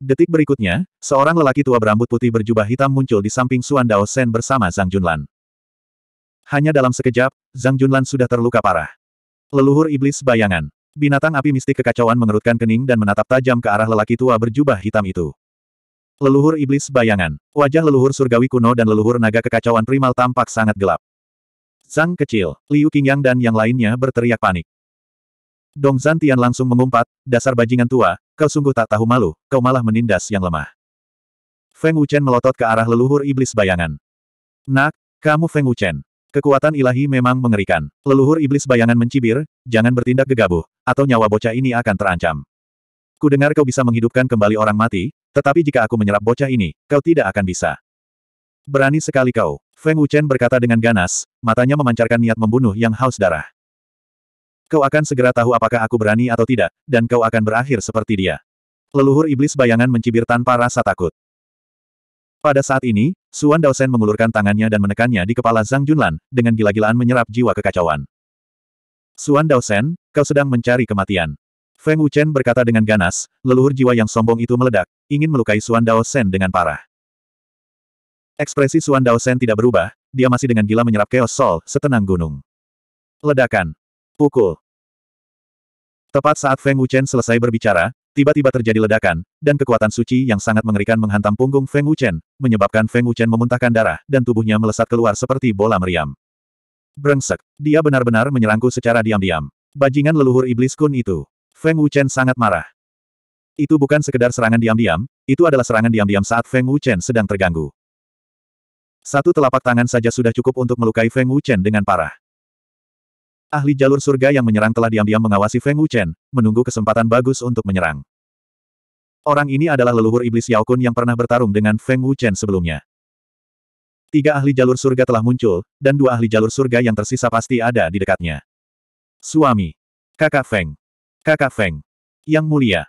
Detik berikutnya, seorang lelaki tua berambut putih berjubah hitam muncul di samping Suan Dao Sen bersama Zhang Junlan. Hanya dalam sekejap, Zhang Junlan sudah terluka parah. Leluhur iblis bayangan. Binatang api mistik kekacauan mengerutkan kening dan menatap tajam ke arah lelaki tua berjubah hitam itu. Leluhur iblis bayangan. Wajah leluhur surgawi kuno dan leluhur naga kekacauan primal tampak sangat gelap. Sang kecil, Liu Qingyang dan yang lainnya berteriak panik. Dong Zantian langsung mengumpat, dasar bajingan tua, kau sungguh tak tahu malu, kau malah menindas yang lemah. Feng Wuchen melotot ke arah leluhur iblis bayangan. Nak, kamu Feng Wuchen. Kekuatan ilahi memang mengerikan. Leluhur iblis bayangan mencibir, jangan bertindak gegabah, atau nyawa bocah ini akan terancam. Aku dengar kau bisa menghidupkan kembali orang mati, tetapi jika aku menyerap bocah ini, kau tidak akan bisa. Berani sekali kau, Feng Wuchen berkata dengan ganas, matanya memancarkan niat membunuh yang haus darah. Kau akan segera tahu apakah aku berani atau tidak, dan kau akan berakhir seperti dia. Leluhur iblis bayangan mencibir tanpa rasa takut. Pada saat ini, Suan Daosen mengulurkan tangannya dan menekannya di kepala Zhang Junlan, dengan gila-gilaan menyerap jiwa kekacauan. Suan Daosen, kau sedang mencari kematian. Feng Wuchen berkata dengan ganas, leluhur jiwa yang sombong itu meledak, ingin melukai Xuan Dao Sen dengan parah. Ekspresi Xuan Dao Sen tidak berubah, dia masih dengan gila menyerap Chaos Soul, setenang gunung. Ledakan. Pukul. Tepat saat Feng Wuchen selesai berbicara, tiba-tiba terjadi ledakan, dan kekuatan suci yang sangat mengerikan menghantam punggung Feng Wuchen, menyebabkan Feng Wuchen memuntahkan darah, dan tubuhnya melesat keluar seperti bola meriam. Brengsek. Dia benar-benar menyerangku secara diam-diam. Bajingan leluhur iblis kun itu. Feng Wuchen sangat marah. Itu bukan sekedar serangan diam-diam, itu adalah serangan diam-diam saat Feng Wuchen sedang terganggu. Satu telapak tangan saja sudah cukup untuk melukai Feng Wuchen dengan parah. Ahli jalur surga yang menyerang telah diam-diam mengawasi Feng Wuchen, menunggu kesempatan bagus untuk menyerang. Orang ini adalah leluhur iblis Yao Kun yang pernah bertarung dengan Feng Wuchen sebelumnya. Tiga ahli jalur surga telah muncul, dan dua ahli jalur surga yang tersisa pasti ada di dekatnya. Suami. Kakak Feng. Kakak Feng. Yang mulia.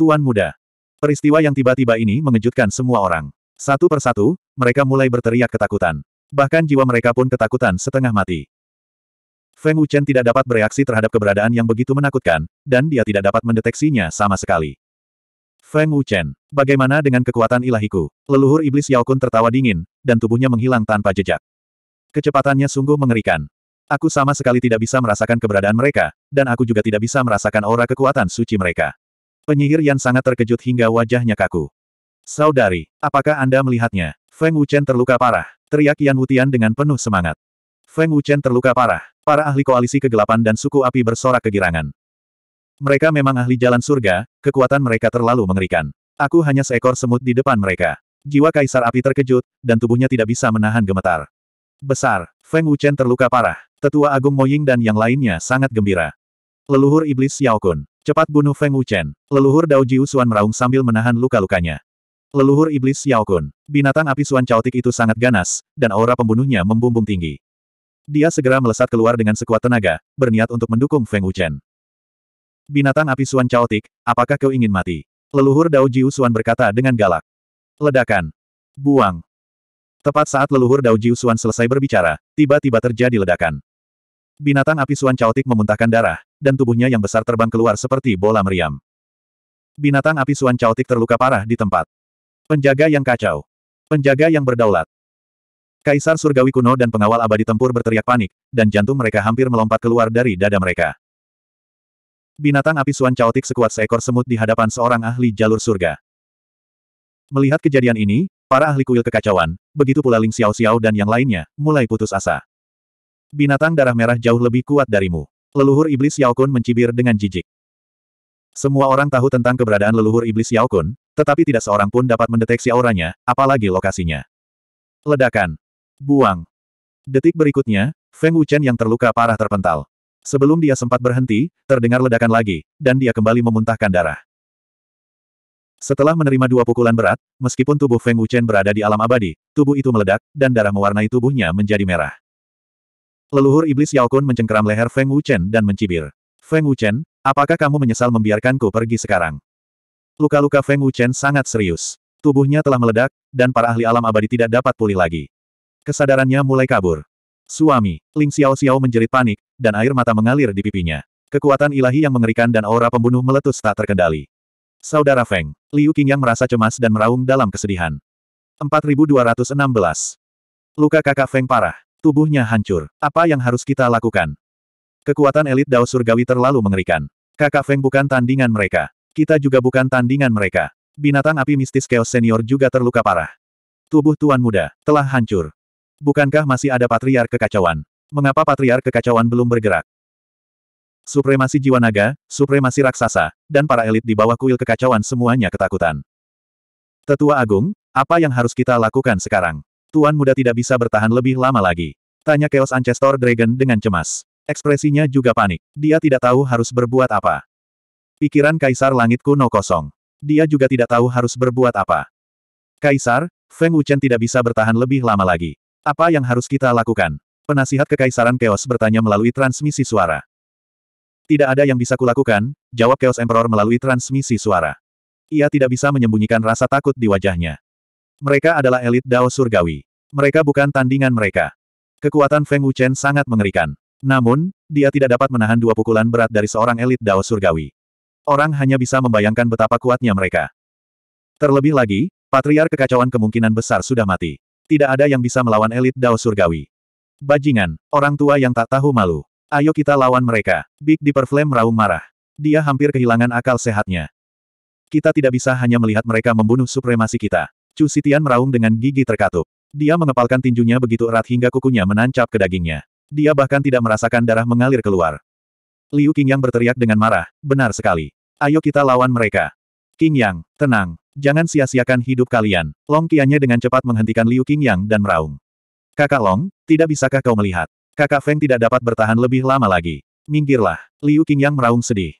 Tuan muda. Peristiwa yang tiba-tiba ini mengejutkan semua orang. Satu persatu, mereka mulai berteriak ketakutan. Bahkan jiwa mereka pun ketakutan setengah mati. Feng Wuchen tidak dapat bereaksi terhadap keberadaan yang begitu menakutkan, dan dia tidak dapat mendeteksinya sama sekali. Feng Wuchen, bagaimana dengan kekuatan ilahiku? Leluhur iblis Yaokun tertawa dingin, dan tubuhnya menghilang tanpa jejak. Kecepatannya sungguh mengerikan. Aku sama sekali tidak bisa merasakan keberadaan mereka, dan aku juga tidak bisa merasakan aura kekuatan suci mereka. Penyihir yang sangat terkejut hingga wajahnya kaku. Saudari, apakah Anda melihatnya? Feng Wuchen terluka parah, teriak Yan Wutian dengan penuh semangat. Feng Wuchen terluka parah, para ahli koalisi kegelapan dan suku api bersorak kegirangan. Mereka memang ahli jalan surga, kekuatan mereka terlalu mengerikan. Aku hanya seekor semut di depan mereka. Jiwa Kaisar Api terkejut, dan tubuhnya tidak bisa menahan gemetar. Besar, Feng Wuchen terluka parah. Tetua Agung Moying dan yang lainnya sangat gembira. Leluhur Iblis Xiao Kun. Cepat bunuh Feng Wuchen. Leluhur Dao Jiu Suan meraung sambil menahan luka-lukanya. Leluhur Iblis Xiao Kun. Binatang api Suan Chaotik itu sangat ganas, dan aura pembunuhnya membumbung tinggi. Dia segera melesat keluar dengan sekuat tenaga, berniat untuk mendukung Feng Wuchen. Binatang api Suan Chaotik, apakah kau ingin mati? Leluhur Dao Jiu Suan berkata dengan galak. Ledakan. Buang. Tepat saat leluhur Dao Jiu selesai berbicara, tiba-tiba terjadi ledakan. Binatang api Suan caotik memuntahkan darah, dan tubuhnya yang besar terbang keluar seperti bola meriam. Binatang api Suan caotik terluka parah di tempat. Penjaga yang kacau. Penjaga yang berdaulat. Kaisar Surgawi kuno dan pengawal abadi tempur berteriak panik, dan jantung mereka hampir melompat keluar dari dada mereka. Binatang api Suan caotik sekuat seekor semut di hadapan seorang ahli jalur surga. Melihat kejadian ini, Para ahli kuil kekacauan, begitu pula Ling Xiao Xiao dan yang lainnya, mulai putus asa. Binatang darah merah jauh lebih kuat darimu. Leluhur iblis Xiao Kun mencibir dengan jijik. Semua orang tahu tentang keberadaan leluhur iblis Xiao Kun, tetapi tidak seorang pun dapat mendeteksi auranya, apalagi lokasinya. Ledakan. Buang. Detik berikutnya, Feng Wuchen yang terluka parah terpental. Sebelum dia sempat berhenti, terdengar ledakan lagi, dan dia kembali memuntahkan darah. Setelah menerima dua pukulan berat, meskipun tubuh Feng Wuchen berada di alam abadi, tubuh itu meledak, dan darah mewarnai tubuhnya menjadi merah. Leluhur iblis Yao Kun mencengkeram leher Feng Wuchen dan mencibir. Feng Wuchen, apakah kamu menyesal membiarkanku pergi sekarang? Luka-luka Feng Wuchen sangat serius. Tubuhnya telah meledak, dan para ahli alam abadi tidak dapat pulih lagi. Kesadarannya mulai kabur. Suami, Ling Xiao Xiao menjerit panik, dan air mata mengalir di pipinya. Kekuatan ilahi yang mengerikan dan aura pembunuh meletus tak terkendali. Saudara Feng, Liu Qingyang merasa cemas dan meraung dalam kesedihan. 4216. Luka kakak Feng parah. Tubuhnya hancur. Apa yang harus kita lakukan? Kekuatan elit Dao Surgawi terlalu mengerikan. Kakak Feng bukan tandingan mereka. Kita juga bukan tandingan mereka. Binatang api mistis Chaos Senior juga terluka parah. Tubuh Tuan Muda telah hancur. Bukankah masih ada patriar kekacauan? Mengapa patriar kekacauan belum bergerak? Supremasi jiwa naga, supremasi raksasa, dan para elit di bawah kuil kekacauan semuanya ketakutan. Tetua Agung, apa yang harus kita lakukan sekarang? Tuan muda tidak bisa bertahan lebih lama lagi. Tanya Chaos Ancestor Dragon dengan cemas. Ekspresinya juga panik. Dia tidak tahu harus berbuat apa. Pikiran Kaisar Langit kuno kosong. Dia juga tidak tahu harus berbuat apa. Kaisar, Feng Wuchen tidak bisa bertahan lebih lama lagi. Apa yang harus kita lakukan? Penasihat Kekaisaran Chaos bertanya melalui transmisi suara. Tidak ada yang bisa kulakukan, jawab Chaos Emperor melalui transmisi suara. Ia tidak bisa menyembunyikan rasa takut di wajahnya. Mereka adalah elit Dao Surgawi. Mereka bukan tandingan mereka. Kekuatan Feng Wuchen sangat mengerikan. Namun, dia tidak dapat menahan dua pukulan berat dari seorang elit Dao Surgawi. Orang hanya bisa membayangkan betapa kuatnya mereka. Terlebih lagi, Patriar kekacauan kemungkinan besar sudah mati. Tidak ada yang bisa melawan elit Dao Surgawi. Bajingan, orang tua yang tak tahu malu. Ayo kita lawan mereka. Big Flame meraung marah. Dia hampir kehilangan akal sehatnya. Kita tidak bisa hanya melihat mereka membunuh supremasi kita. Chu Sitian meraung dengan gigi terkatup. Dia mengepalkan tinjunya begitu erat hingga kukunya menancap ke dagingnya. Dia bahkan tidak merasakan darah mengalir keluar. Liu Qingyang berteriak dengan marah, benar sekali. Ayo kita lawan mereka. Qingyang, tenang, jangan sia-siakan hidup kalian. Long Qianye dengan cepat menghentikan Liu Qingyang dan meraung. Kakak Long, tidak bisakah kau melihat? Kakak Feng tidak dapat bertahan lebih lama lagi. Minggirlah. Liu Qingyang meraung sedih.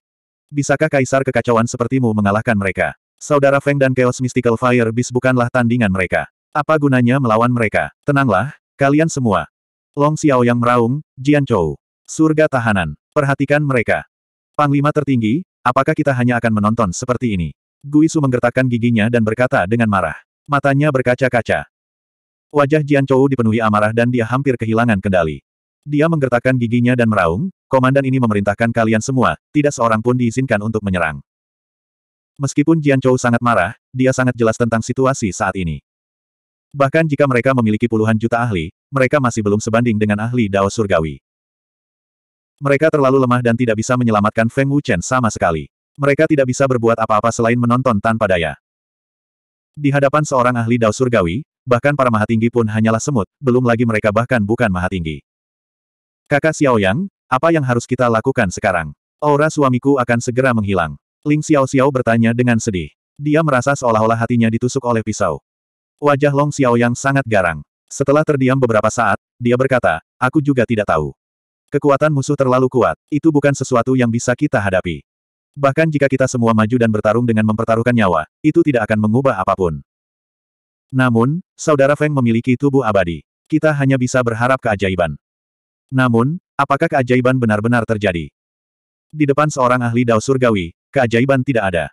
Bisakah kaisar kekacauan sepertimu mengalahkan mereka? Saudara Feng dan Chaos Mystical Fire Beast bukanlah tandingan mereka. Apa gunanya melawan mereka? Tenanglah, kalian semua. Long Xiao yang meraung, Jian Chou. Surga tahanan. Perhatikan mereka. Panglima tertinggi, apakah kita hanya akan menonton seperti ini? Guisu Su menggertakkan giginya dan berkata dengan marah. Matanya berkaca-kaca. Wajah Jian Chou dipenuhi amarah dan dia hampir kehilangan kendali. Dia menggertakkan giginya dan meraung, komandan ini memerintahkan kalian semua, tidak seorang pun diizinkan untuk menyerang. Meskipun Jian Chou sangat marah, dia sangat jelas tentang situasi saat ini. Bahkan jika mereka memiliki puluhan juta ahli, mereka masih belum sebanding dengan ahli Dao Surgawi. Mereka terlalu lemah dan tidak bisa menyelamatkan Feng Wuchen sama sekali. Mereka tidak bisa berbuat apa-apa selain menonton tanpa daya. Di hadapan seorang ahli Dao Surgawi, bahkan para maha tinggi pun hanyalah semut, belum lagi mereka bahkan bukan maha tinggi. Kakak Xiao Yang, apa yang harus kita lakukan sekarang? Aura suamiku akan segera menghilang. Ling Xiao Xiao bertanya dengan sedih. Dia merasa seolah-olah hatinya ditusuk oleh pisau. Wajah Long Xiao Yang sangat garang. Setelah terdiam beberapa saat, dia berkata, aku juga tidak tahu. Kekuatan musuh terlalu kuat, itu bukan sesuatu yang bisa kita hadapi. Bahkan jika kita semua maju dan bertarung dengan mempertaruhkan nyawa, itu tidak akan mengubah apapun. Namun, saudara Feng memiliki tubuh abadi. Kita hanya bisa berharap keajaiban. Namun, apakah keajaiban benar-benar terjadi? Di depan seorang ahli dao surgawi, keajaiban tidak ada.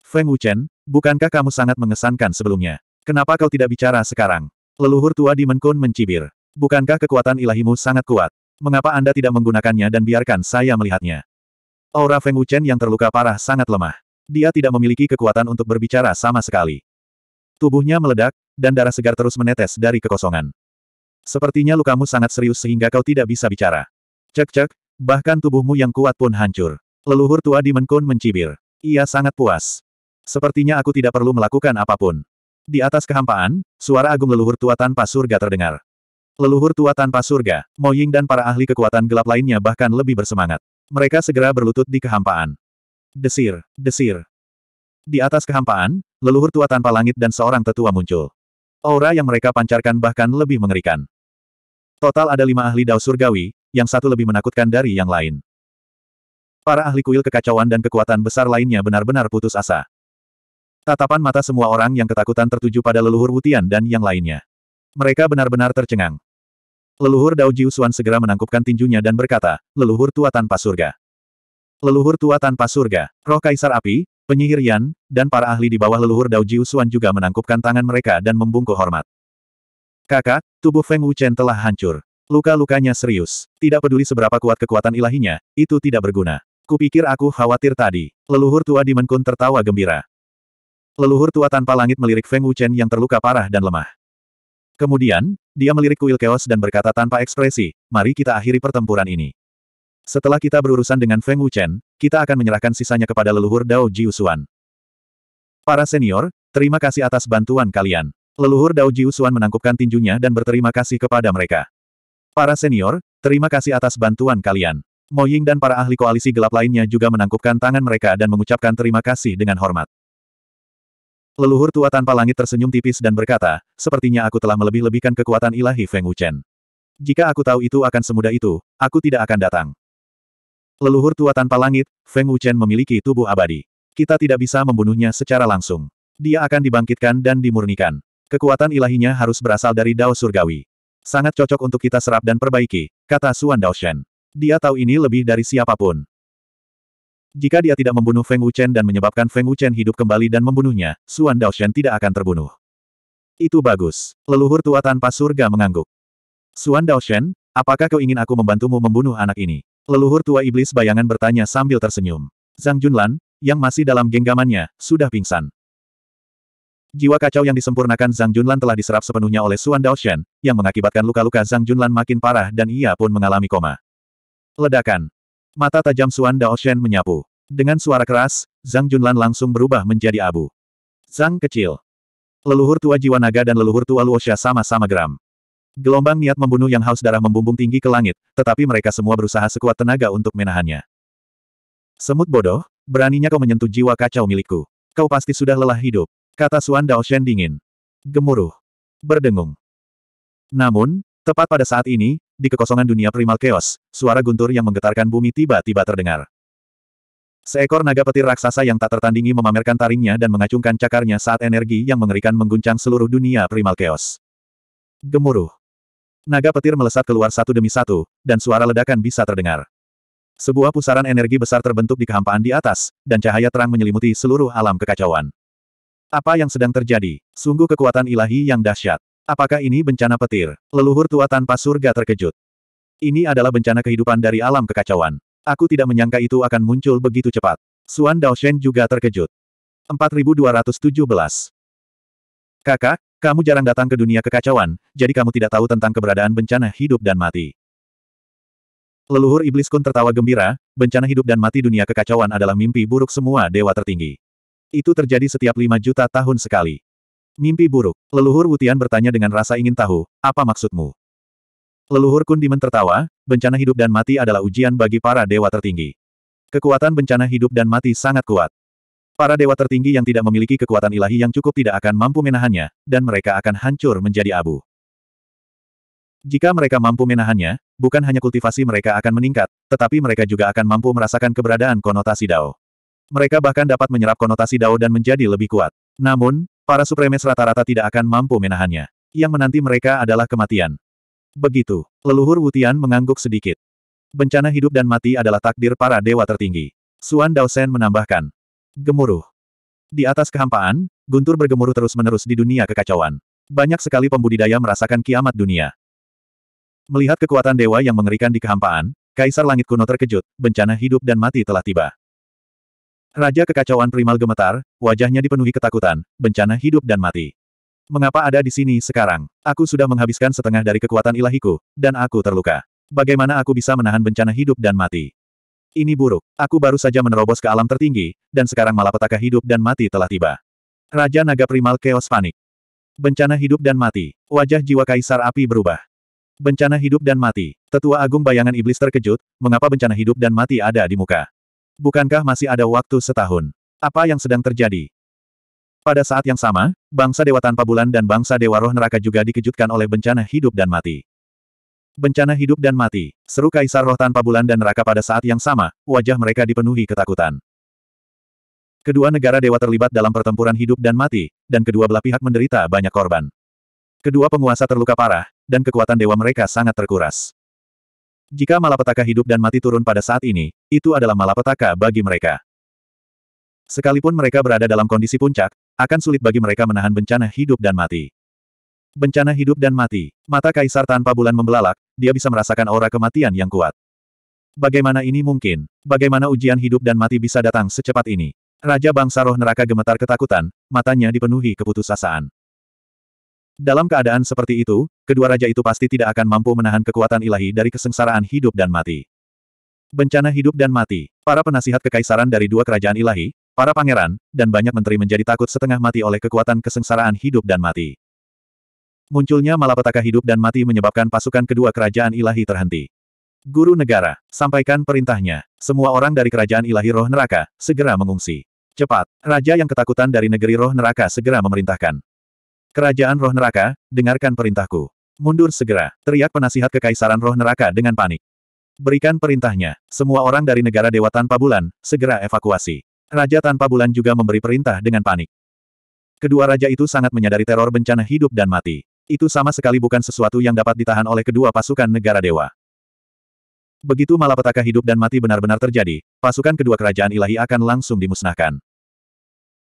Feng Wuchen, bukankah kamu sangat mengesankan sebelumnya? Kenapa kau tidak bicara sekarang? Leluhur tua di Menkun mencibir. Bukankah kekuatan ilahimu sangat kuat? Mengapa Anda tidak menggunakannya dan biarkan saya melihatnya? Aura Feng Wuchen yang terluka parah sangat lemah. Dia tidak memiliki kekuatan untuk berbicara sama sekali. Tubuhnya meledak, dan darah segar terus menetes dari kekosongan. Sepertinya lukamu sangat serius sehingga kau tidak bisa bicara. Cek-cek, bahkan tubuhmu yang kuat pun hancur. Leluhur tua di Menkun mencibir. Ia sangat puas. Sepertinya aku tidak perlu melakukan apapun. Di atas kehampaan, suara agung leluhur tua tanpa surga terdengar. Leluhur tua tanpa surga, Mo Ying dan para ahli kekuatan gelap lainnya bahkan lebih bersemangat. Mereka segera berlutut di kehampaan. Desir, desir. Di atas kehampaan, leluhur tua tanpa langit dan seorang tetua muncul. Aura yang mereka pancarkan bahkan lebih mengerikan. Total ada lima ahli dao surgawi, yang satu lebih menakutkan dari yang lain. Para ahli kuil kekacauan dan kekuatan besar lainnya benar-benar putus asa. Tatapan mata semua orang yang ketakutan tertuju pada leluhur Wutian dan yang lainnya. Mereka benar-benar tercengang. Leluhur Dao Jiusuan segera menangkupkan tinjunya dan berkata, leluhur tua tanpa surga. Leluhur tua tanpa surga, roh kaisar api, penyihir Yan, dan para ahli di bawah leluhur Dao Jiusuan juga menangkupkan tangan mereka dan membungkuk hormat. Kakak, tubuh Feng Wuchen telah hancur. Luka-lukanya serius. Tidak peduli seberapa kuat kekuatan ilahinya, itu tidak berguna. Kupikir aku khawatir tadi. Leluhur tua di Menkun tertawa gembira. Leluhur tua tanpa langit melirik Feng Wuchen yang terluka parah dan lemah. Kemudian, dia melirik kuil keos dan berkata tanpa ekspresi, mari kita akhiri pertempuran ini. Setelah kita berurusan dengan Feng Wuchen, kita akan menyerahkan sisanya kepada leluhur Dao Jiusuan. Para senior, terima kasih atas bantuan kalian. Leluhur Dao Jiusuan menangkupkan tinjunya dan berterima kasih kepada mereka. Para senior, terima kasih atas bantuan kalian. Mo Ying dan para ahli koalisi gelap lainnya juga menangkupkan tangan mereka dan mengucapkan terima kasih dengan hormat. Leluhur tua tanpa langit tersenyum tipis dan berkata, sepertinya aku telah melebih-lebihkan kekuatan ilahi Feng Wuchen. Jika aku tahu itu akan semudah itu, aku tidak akan datang. Leluhur tua tanpa langit, Feng Wuchen memiliki tubuh abadi. Kita tidak bisa membunuhnya secara langsung. Dia akan dibangkitkan dan dimurnikan. Kekuatan ilahinya harus berasal dari Dao Surgawi. Sangat cocok untuk kita serap dan perbaiki, kata Suan Shen. Dia tahu ini lebih dari siapapun. Jika dia tidak membunuh Feng Wuchen dan menyebabkan Feng Wuchen hidup kembali dan membunuhnya, Suan Shen tidak akan terbunuh. Itu bagus. Leluhur tua tanpa surga mengangguk. Suan Shen, apakah kau ingin aku membantumu membunuh anak ini? Leluhur tua iblis bayangan bertanya sambil tersenyum. Zhang Junlan, yang masih dalam genggamannya, sudah pingsan. Jiwa kacau yang disempurnakan Zhang Junlan telah diserap sepenuhnya oleh suan Daoshan, yang mengakibatkan luka-luka Zhang Junlan makin parah dan ia pun mengalami koma. Ledakan. Mata tajam suan Daoshan menyapu. Dengan suara keras, Zhang Junlan langsung berubah menjadi abu. Zhang kecil. Leluhur tua jiwa naga dan leluhur tua Luosha sama-sama geram. Gelombang niat membunuh yang haus darah membumbung tinggi ke langit, tetapi mereka semua berusaha sekuat tenaga untuk menahannya. Semut bodoh, beraninya kau menyentuh jiwa kacau milikku. Kau pasti sudah lelah hidup. Kata Dao Daoshen dingin. Gemuruh. Berdengung. Namun, tepat pada saat ini, di kekosongan dunia primal chaos, suara guntur yang menggetarkan bumi tiba-tiba terdengar. Seekor naga petir raksasa yang tak tertandingi memamerkan taringnya dan mengacungkan cakarnya saat energi yang mengerikan mengguncang seluruh dunia primal chaos. Gemuruh. Naga petir melesat keluar satu demi satu, dan suara ledakan bisa terdengar. Sebuah pusaran energi besar terbentuk di kehampaan di atas, dan cahaya terang menyelimuti seluruh alam kekacauan. Apa yang sedang terjadi? Sungguh kekuatan ilahi yang dahsyat. Apakah ini bencana petir? Leluhur tua tanpa surga terkejut. Ini adalah bencana kehidupan dari alam kekacauan. Aku tidak menyangka itu akan muncul begitu cepat. Suan Daoshen juga terkejut. 4217. Kakak, kamu jarang datang ke dunia kekacauan, jadi kamu tidak tahu tentang keberadaan bencana hidup dan mati. Leluhur Iblis Kun tertawa gembira, bencana hidup dan mati dunia kekacauan adalah mimpi buruk semua dewa tertinggi. Itu terjadi setiap lima juta tahun sekali. Mimpi buruk. Leluhur Wutian bertanya dengan rasa ingin tahu, apa maksudmu? Leluhur Kundiman tertawa, bencana hidup dan mati adalah ujian bagi para dewa tertinggi. Kekuatan bencana hidup dan mati sangat kuat. Para dewa tertinggi yang tidak memiliki kekuatan ilahi yang cukup tidak akan mampu menahannya, dan mereka akan hancur menjadi abu. Jika mereka mampu menahannya, bukan hanya kultivasi mereka akan meningkat, tetapi mereka juga akan mampu merasakan keberadaan konotasi Dao. Mereka bahkan dapat menyerap konotasi Dao dan menjadi lebih kuat. Namun, para supremes rata-rata tidak akan mampu menahannya. Yang menanti mereka adalah kematian. Begitu, leluhur Wutian mengangguk sedikit. Bencana hidup dan mati adalah takdir para dewa tertinggi. Suan Daosen menambahkan. Gemuruh. Di atas kehampaan, guntur bergemuruh terus-menerus di dunia kekacauan. Banyak sekali pembudidaya merasakan kiamat dunia. Melihat kekuatan dewa yang mengerikan di kehampaan, Kaisar Langit kuno terkejut, bencana hidup dan mati telah tiba. Raja kekacauan primal gemetar, wajahnya dipenuhi ketakutan, bencana hidup dan mati. Mengapa ada di sini sekarang? Aku sudah menghabiskan setengah dari kekuatan ilahiku, dan aku terluka. Bagaimana aku bisa menahan bencana hidup dan mati? Ini buruk. Aku baru saja menerobos ke alam tertinggi, dan sekarang malapetaka hidup dan mati telah tiba. Raja Naga Primal Chaos panik. Bencana hidup dan mati. Wajah jiwa Kaisar Api berubah. Bencana hidup dan mati. Tetua Agung Bayangan Iblis terkejut, mengapa bencana hidup dan mati ada di muka. Bukankah masih ada waktu setahun? Apa yang sedang terjadi? Pada saat yang sama, bangsa dewa tanpa bulan dan bangsa dewa roh neraka juga dikejutkan oleh bencana hidup dan mati. Bencana hidup dan mati, seru kaisar roh tanpa bulan dan neraka pada saat yang sama, wajah mereka dipenuhi ketakutan. Kedua negara dewa terlibat dalam pertempuran hidup dan mati, dan kedua belah pihak menderita banyak korban. Kedua penguasa terluka parah, dan kekuatan dewa mereka sangat terkuras. Jika malapetaka hidup dan mati turun pada saat ini, itu adalah malapetaka bagi mereka. Sekalipun mereka berada dalam kondisi puncak, akan sulit bagi mereka menahan bencana hidup dan mati. Bencana hidup dan mati. Mata kaisar tanpa bulan membelalak, dia bisa merasakan aura kematian yang kuat. Bagaimana ini mungkin? Bagaimana ujian hidup dan mati bisa datang secepat ini? Raja bangsa roh neraka gemetar ketakutan, matanya dipenuhi keputusasaan. Dalam keadaan seperti itu, kedua raja itu pasti tidak akan mampu menahan kekuatan ilahi dari kesengsaraan hidup dan mati. Bencana hidup dan mati, para penasihat kekaisaran dari dua kerajaan ilahi, para pangeran, dan banyak menteri menjadi takut setengah mati oleh kekuatan kesengsaraan hidup dan mati. Munculnya malapetaka hidup dan mati menyebabkan pasukan kedua kerajaan ilahi terhenti. Guru negara, sampaikan perintahnya. Semua orang dari kerajaan ilahi roh neraka, segera mengungsi. Cepat, raja yang ketakutan dari negeri roh neraka segera memerintahkan. Kerajaan roh neraka, dengarkan perintahku. Mundur segera, teriak penasihat kekaisaran roh neraka dengan panik. Berikan perintahnya, semua orang dari negara dewa tanpa bulan, segera evakuasi. Raja tanpa bulan juga memberi perintah dengan panik. Kedua raja itu sangat menyadari teror bencana hidup dan mati. Itu sama sekali bukan sesuatu yang dapat ditahan oleh kedua pasukan negara dewa. Begitu malapetaka hidup dan mati benar-benar terjadi, pasukan kedua kerajaan ilahi akan langsung dimusnahkan.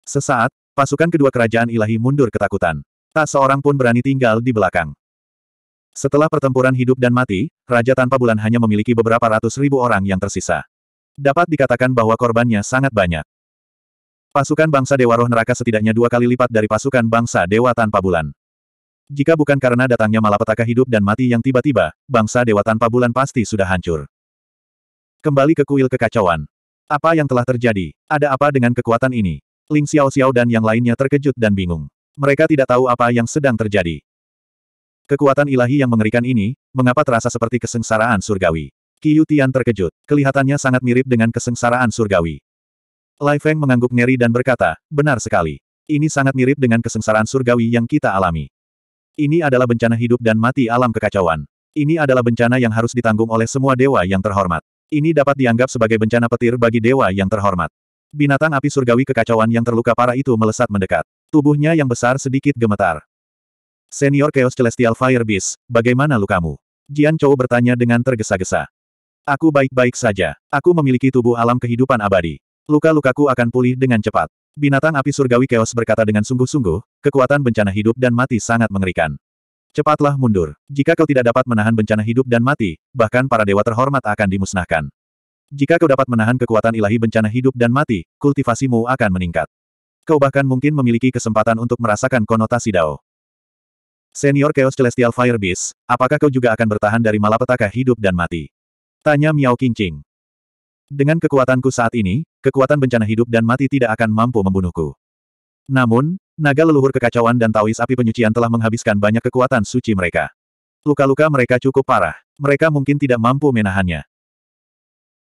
Sesaat, pasukan kedua kerajaan ilahi mundur ketakutan. Tak seorang pun berani tinggal di belakang. Setelah pertempuran hidup dan mati, Raja Tanpa Bulan hanya memiliki beberapa ratus ribu orang yang tersisa. Dapat dikatakan bahwa korbannya sangat banyak. Pasukan bangsa Dewa Roh Neraka setidaknya dua kali lipat dari pasukan bangsa Dewa Tanpa Bulan. Jika bukan karena datangnya malapetaka hidup dan mati yang tiba-tiba, bangsa Dewa Tanpa Bulan pasti sudah hancur. Kembali ke kuil kekacauan. Apa yang telah terjadi? Ada apa dengan kekuatan ini? Ling Xiao Xiao dan yang lainnya terkejut dan bingung mereka tidak tahu apa yang sedang terjadi. Kekuatan ilahi yang mengerikan ini, mengapa terasa seperti kesengsaraan surgawi? Qiyu Tian terkejut, kelihatannya sangat mirip dengan kesengsaraan surgawi. Lai Feng mengangguk ngeri dan berkata, benar sekali. Ini sangat mirip dengan kesengsaraan surgawi yang kita alami. Ini adalah bencana hidup dan mati alam kekacauan. Ini adalah bencana yang harus ditanggung oleh semua dewa yang terhormat. Ini dapat dianggap sebagai bencana petir bagi dewa yang terhormat. Binatang api surgawi kekacauan yang terluka parah itu melesat mendekat. Tubuhnya yang besar sedikit gemetar. Senior Chaos Celestial Fire Beast, bagaimana lukamu? Jian Chou bertanya dengan tergesa-gesa. Aku baik-baik saja. Aku memiliki tubuh alam kehidupan abadi. Luka-lukaku akan pulih dengan cepat. Binatang api surgawi Chaos berkata dengan sungguh-sungguh, kekuatan bencana hidup dan mati sangat mengerikan. Cepatlah mundur. Jika kau tidak dapat menahan bencana hidup dan mati, bahkan para dewa terhormat akan dimusnahkan. Jika kau dapat menahan kekuatan ilahi bencana hidup dan mati, kultivasimu akan meningkat kau bahkan mungkin memiliki kesempatan untuk merasakan konotasi Dao. Senior Chaos Celestial Fire Beast, apakah kau juga akan bertahan dari malapetaka hidup dan mati? Tanya Miao Qingqing. Dengan kekuatanku saat ini, kekuatan bencana hidup dan mati tidak akan mampu membunuhku. Namun, naga leluhur kekacauan dan tawis api penyucian telah menghabiskan banyak kekuatan suci mereka. Luka-luka mereka cukup parah. Mereka mungkin tidak mampu menahannya.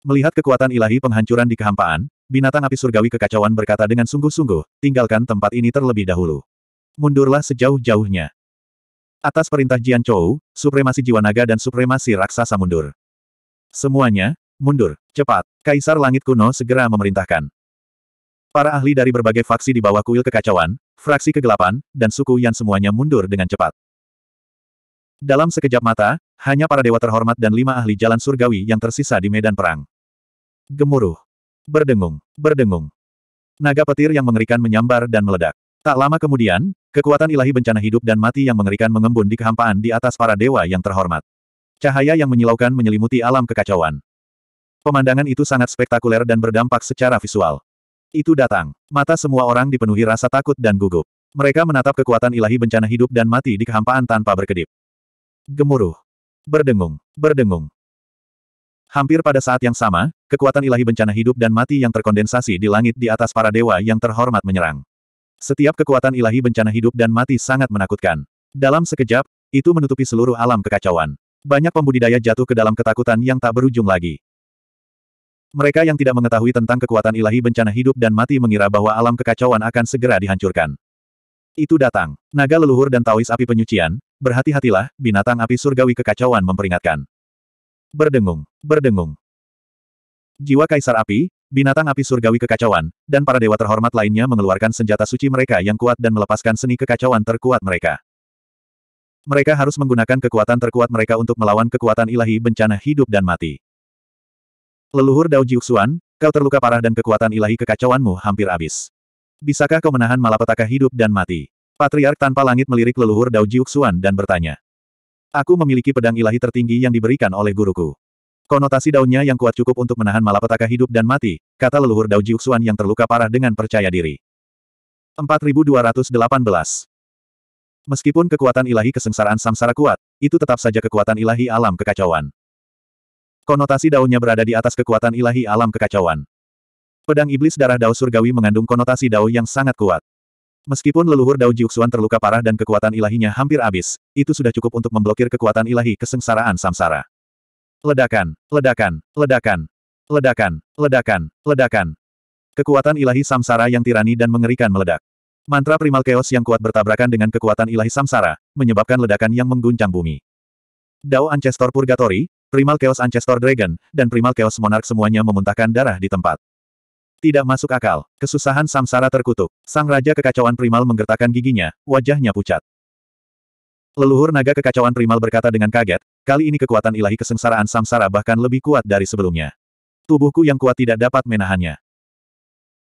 Melihat kekuatan ilahi penghancuran di kehampaan, binatang api surgawi kekacauan berkata dengan sungguh-sungguh, tinggalkan tempat ini terlebih dahulu. Mundurlah sejauh-jauhnya. Atas perintah Jian Chou, supremasi jiwa naga dan supremasi raksasa mundur. Semuanya, mundur, cepat. Kaisar Langit Kuno segera memerintahkan. Para ahli dari berbagai faksi di bawah kuil kekacauan, fraksi kegelapan, dan suku yang semuanya mundur dengan cepat. Dalam sekejap mata, hanya para dewa terhormat dan lima ahli jalan surgawi yang tersisa di medan perang. Gemuruh. Berdengung, berdengung. Naga petir yang mengerikan menyambar dan meledak. Tak lama kemudian, kekuatan ilahi bencana hidup dan mati yang mengerikan mengembun di kehampaan di atas para dewa yang terhormat. Cahaya yang menyilaukan menyelimuti alam kekacauan. Pemandangan itu sangat spektakuler dan berdampak secara visual. Itu datang. Mata semua orang dipenuhi rasa takut dan gugup. Mereka menatap kekuatan ilahi bencana hidup dan mati di kehampaan tanpa berkedip. Gemuruh. Berdengung. Berdengung. Hampir pada saat yang sama, kekuatan ilahi bencana hidup dan mati yang terkondensasi di langit di atas para dewa yang terhormat menyerang. Setiap kekuatan ilahi bencana hidup dan mati sangat menakutkan. Dalam sekejap, itu menutupi seluruh alam kekacauan. Banyak pembudidaya jatuh ke dalam ketakutan yang tak berujung lagi. Mereka yang tidak mengetahui tentang kekuatan ilahi bencana hidup dan mati mengira bahwa alam kekacauan akan segera dihancurkan. Itu datang. Naga leluhur dan tawis api penyucian, berhati-hatilah, binatang api surgawi kekacauan memperingatkan. Berdengung, berdengung. Jiwa Kaisar Api, binatang api surgawi kekacauan, dan para dewa terhormat lainnya mengeluarkan senjata suci mereka yang kuat dan melepaskan seni kekacauan terkuat mereka. Mereka harus menggunakan kekuatan terkuat mereka untuk melawan kekuatan ilahi bencana hidup dan mati. Leluhur Dao Jiuxuan, kau terluka parah dan kekuatan ilahi kekacauanmu hampir habis. Bisakah kau menahan malapetaka hidup dan mati? Patriark tanpa langit melirik leluhur Dao Jiuxuan dan bertanya. Aku memiliki pedang ilahi tertinggi yang diberikan oleh guruku. Konotasi daunnya yang kuat cukup untuk menahan malapetaka hidup dan mati, kata leluhur Dao Jiuxuan yang terluka parah dengan percaya diri. 4218 Meskipun kekuatan ilahi kesengsaraan samsara kuat, itu tetap saja kekuatan ilahi alam kekacauan. Konotasi daunnya berada di atas kekuatan ilahi alam kekacauan. Pedang iblis darah dao surgawi mengandung konotasi dao yang sangat kuat. Meskipun leluhur Dao Jiuxuan terluka parah dan kekuatan ilahinya hampir habis, itu sudah cukup untuk memblokir kekuatan ilahi kesengsaraan samsara. Ledakan, ledakan, ledakan, ledakan, ledakan, ledakan. Kekuatan ilahi samsara yang tirani dan mengerikan meledak. Mantra primal chaos yang kuat bertabrakan dengan kekuatan ilahi samsara, menyebabkan ledakan yang mengguncang bumi. Dao Ancestor Purgatory, Primal Chaos Ancestor Dragon, dan Primal Chaos Monarch semuanya memuntahkan darah di tempat. Tidak masuk akal. Kesusahan samsara terkutuk. Sang Raja Kekacauan Primal menggertakkan giginya, wajahnya pucat. Leluhur naga kekacauan primal berkata dengan kaget, kali ini kekuatan ilahi kesengsaraan samsara bahkan lebih kuat dari sebelumnya. Tubuhku yang kuat tidak dapat menahannya.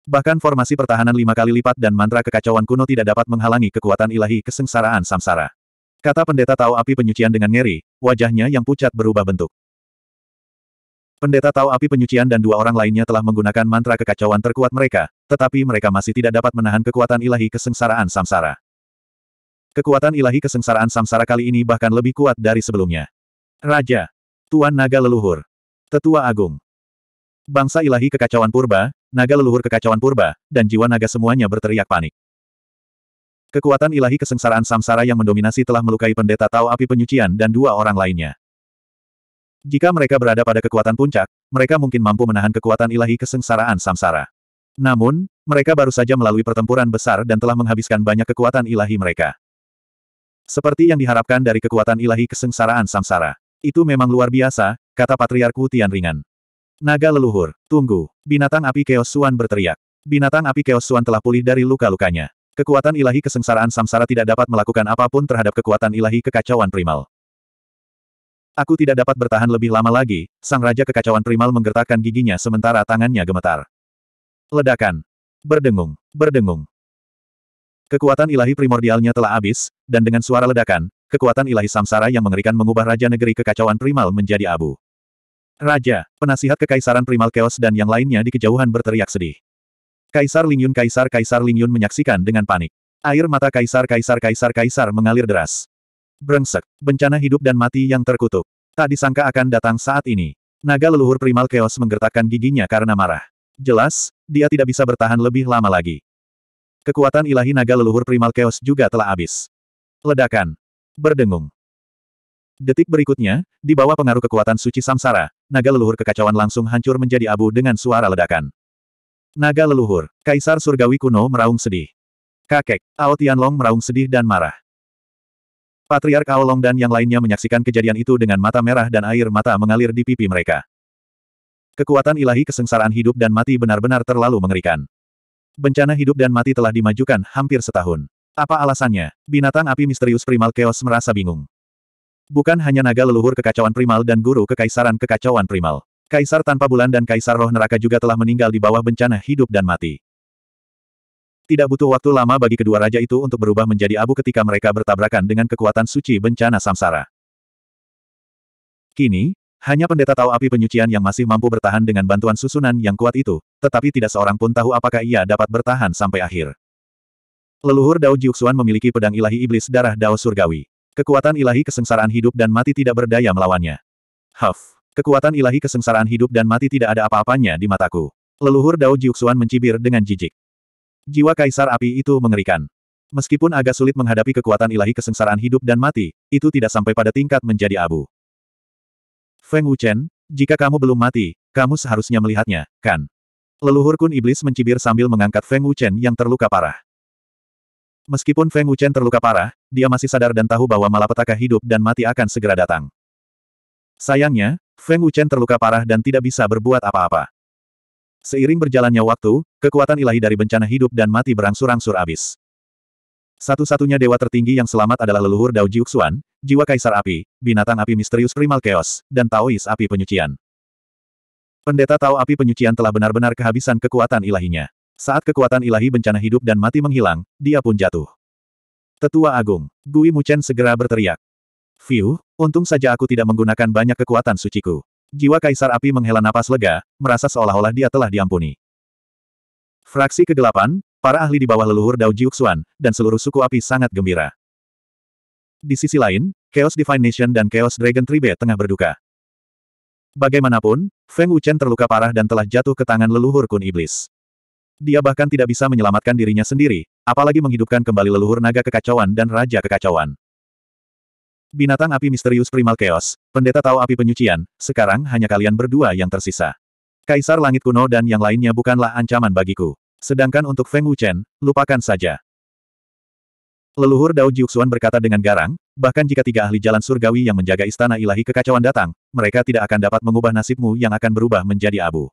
Bahkan formasi pertahanan lima kali lipat dan mantra kekacauan kuno tidak dapat menghalangi kekuatan ilahi kesengsaraan samsara. Kata pendeta tahu api penyucian dengan ngeri, wajahnya yang pucat berubah bentuk. Pendeta Tau Api Penyucian dan dua orang lainnya telah menggunakan mantra kekacauan terkuat mereka, tetapi mereka masih tidak dapat menahan kekuatan ilahi kesengsaraan samsara. Kekuatan ilahi kesengsaraan samsara kali ini bahkan lebih kuat dari sebelumnya. Raja. Tuan Naga Leluhur. Tetua Agung. Bangsa ilahi kekacauan purba, naga leluhur kekacauan purba, dan jiwa naga semuanya berteriak panik. Kekuatan ilahi kesengsaraan samsara yang mendominasi telah melukai pendeta Tao Api Penyucian dan dua orang lainnya. Jika mereka berada pada kekuatan puncak, mereka mungkin mampu menahan kekuatan ilahi kesengsaraan samsara. Namun, mereka baru saja melalui pertempuran besar dan telah menghabiskan banyak kekuatan ilahi mereka. Seperti yang diharapkan dari kekuatan ilahi kesengsaraan samsara. Itu memang luar biasa, kata Patriark hutan ringan. Naga leluhur, tunggu. Binatang api keosuan Suan berteriak. Binatang api keosuan Suan telah pulih dari luka-lukanya. Kekuatan ilahi kesengsaraan samsara tidak dapat melakukan apapun terhadap kekuatan ilahi kekacauan primal. Aku tidak dapat bertahan lebih lama lagi, sang raja kekacauan primal menggertakkan giginya sementara tangannya gemetar. Ledakan. Berdengung, berdengung. Kekuatan ilahi primordialnya telah habis, dan dengan suara ledakan, kekuatan ilahi samsara yang mengerikan mengubah Raja Negeri Kekacauan Primal menjadi abu. Raja, penasihat kekaisaran Primal Chaos dan yang lainnya di kejauhan berteriak sedih. Kaisar Lingyun Kaisar Kaisar Lingyun menyaksikan dengan panik. Air mata Kaisar Kaisar Kaisar Kaisar mengalir deras. Brengsek, bencana hidup dan mati yang terkutuk. Tak disangka akan datang saat ini. Naga leluhur primal chaos menggertakkan giginya karena marah. Jelas, dia tidak bisa bertahan lebih lama lagi. Kekuatan ilahi naga leluhur primal chaos juga telah habis. Ledakan. Berdengung. Detik berikutnya, di bawah pengaruh kekuatan suci samsara, naga leluhur kekacauan langsung hancur menjadi abu dengan suara ledakan. Naga leluhur, Kaisar Surgawi kuno meraung sedih. Kakek, Ao Tianlong meraung sedih dan marah. Patriark Aolong dan yang lainnya menyaksikan kejadian itu dengan mata merah dan air mata mengalir di pipi mereka. Kekuatan ilahi kesengsaraan hidup dan mati benar-benar terlalu mengerikan. Bencana hidup dan mati telah dimajukan hampir setahun. Apa alasannya? Binatang api misterius primal chaos merasa bingung. Bukan hanya naga leluhur kekacauan primal dan guru kekaisaran kekacauan primal. Kaisar tanpa bulan dan kaisar roh neraka juga telah meninggal di bawah bencana hidup dan mati. Tidak butuh waktu lama bagi kedua raja itu untuk berubah menjadi abu ketika mereka bertabrakan dengan kekuatan suci bencana samsara. Kini, hanya pendeta tahu api penyucian yang masih mampu bertahan dengan bantuan susunan yang kuat itu, tetapi tidak seorang pun tahu apakah ia dapat bertahan sampai akhir. Leluhur Dao Jiuxuan memiliki pedang ilahi iblis darah Dao Surgawi. Kekuatan ilahi kesengsaraan hidup dan mati tidak berdaya melawannya. Huff. Kekuatan ilahi kesengsaraan hidup dan mati tidak ada apa-apanya di mataku. Leluhur Dao Jiuxuan mencibir dengan jijik. Jiwa Kaisar Api itu mengerikan. Meskipun agak sulit menghadapi kekuatan ilahi kesengsaraan hidup dan mati, itu tidak sampai pada tingkat menjadi abu. Feng Wuchen, jika kamu belum mati, kamu seharusnya melihatnya, kan? Leluhur kun iblis mencibir sambil mengangkat Feng Wuchen yang terluka parah. Meskipun Feng Wuchen terluka parah, dia masih sadar dan tahu bahwa malapetaka hidup dan mati akan segera datang. Sayangnya, Feng Wuchen terluka parah dan tidak bisa berbuat apa-apa. Seiring berjalannya waktu, kekuatan ilahi dari bencana hidup dan mati berangsur-angsur habis. Satu-satunya dewa tertinggi yang selamat adalah leluhur Dao Jiuxuan, jiwa kaisar api, binatang api misterius primal chaos, dan Taois api penyucian. Pendeta Tao api penyucian telah benar-benar kehabisan kekuatan ilahinya. Saat kekuatan ilahi bencana hidup dan mati menghilang, dia pun jatuh. Tetua Agung, Gui Muchen segera berteriak. Fiu, untung saja aku tidak menggunakan banyak kekuatan suciku. Jiwa Kaisar Api menghela napas lega, merasa seolah-olah dia telah diampuni. Fraksi ke-8, para ahli di bawah leluhur Dao Jiuxuan, dan seluruh suku api sangat gembira. Di sisi lain, Chaos Divine Nation dan Chaos Dragon Tribe tengah berduka. Bagaimanapun, Feng Wuchen terluka parah dan telah jatuh ke tangan leluhur kun iblis. Dia bahkan tidak bisa menyelamatkan dirinya sendiri, apalagi menghidupkan kembali leluhur naga kekacauan dan raja kekacauan. Binatang api misterius primal chaos, pendeta tahu api penyucian, sekarang hanya kalian berdua yang tersisa. Kaisar langit kuno dan yang lainnya bukanlah ancaman bagiku. Sedangkan untuk Feng Wuchen, lupakan saja. Leluhur Dao Jiuxuan berkata dengan garang, bahkan jika tiga ahli jalan surgawi yang menjaga istana ilahi kekacauan datang, mereka tidak akan dapat mengubah nasibmu yang akan berubah menjadi abu.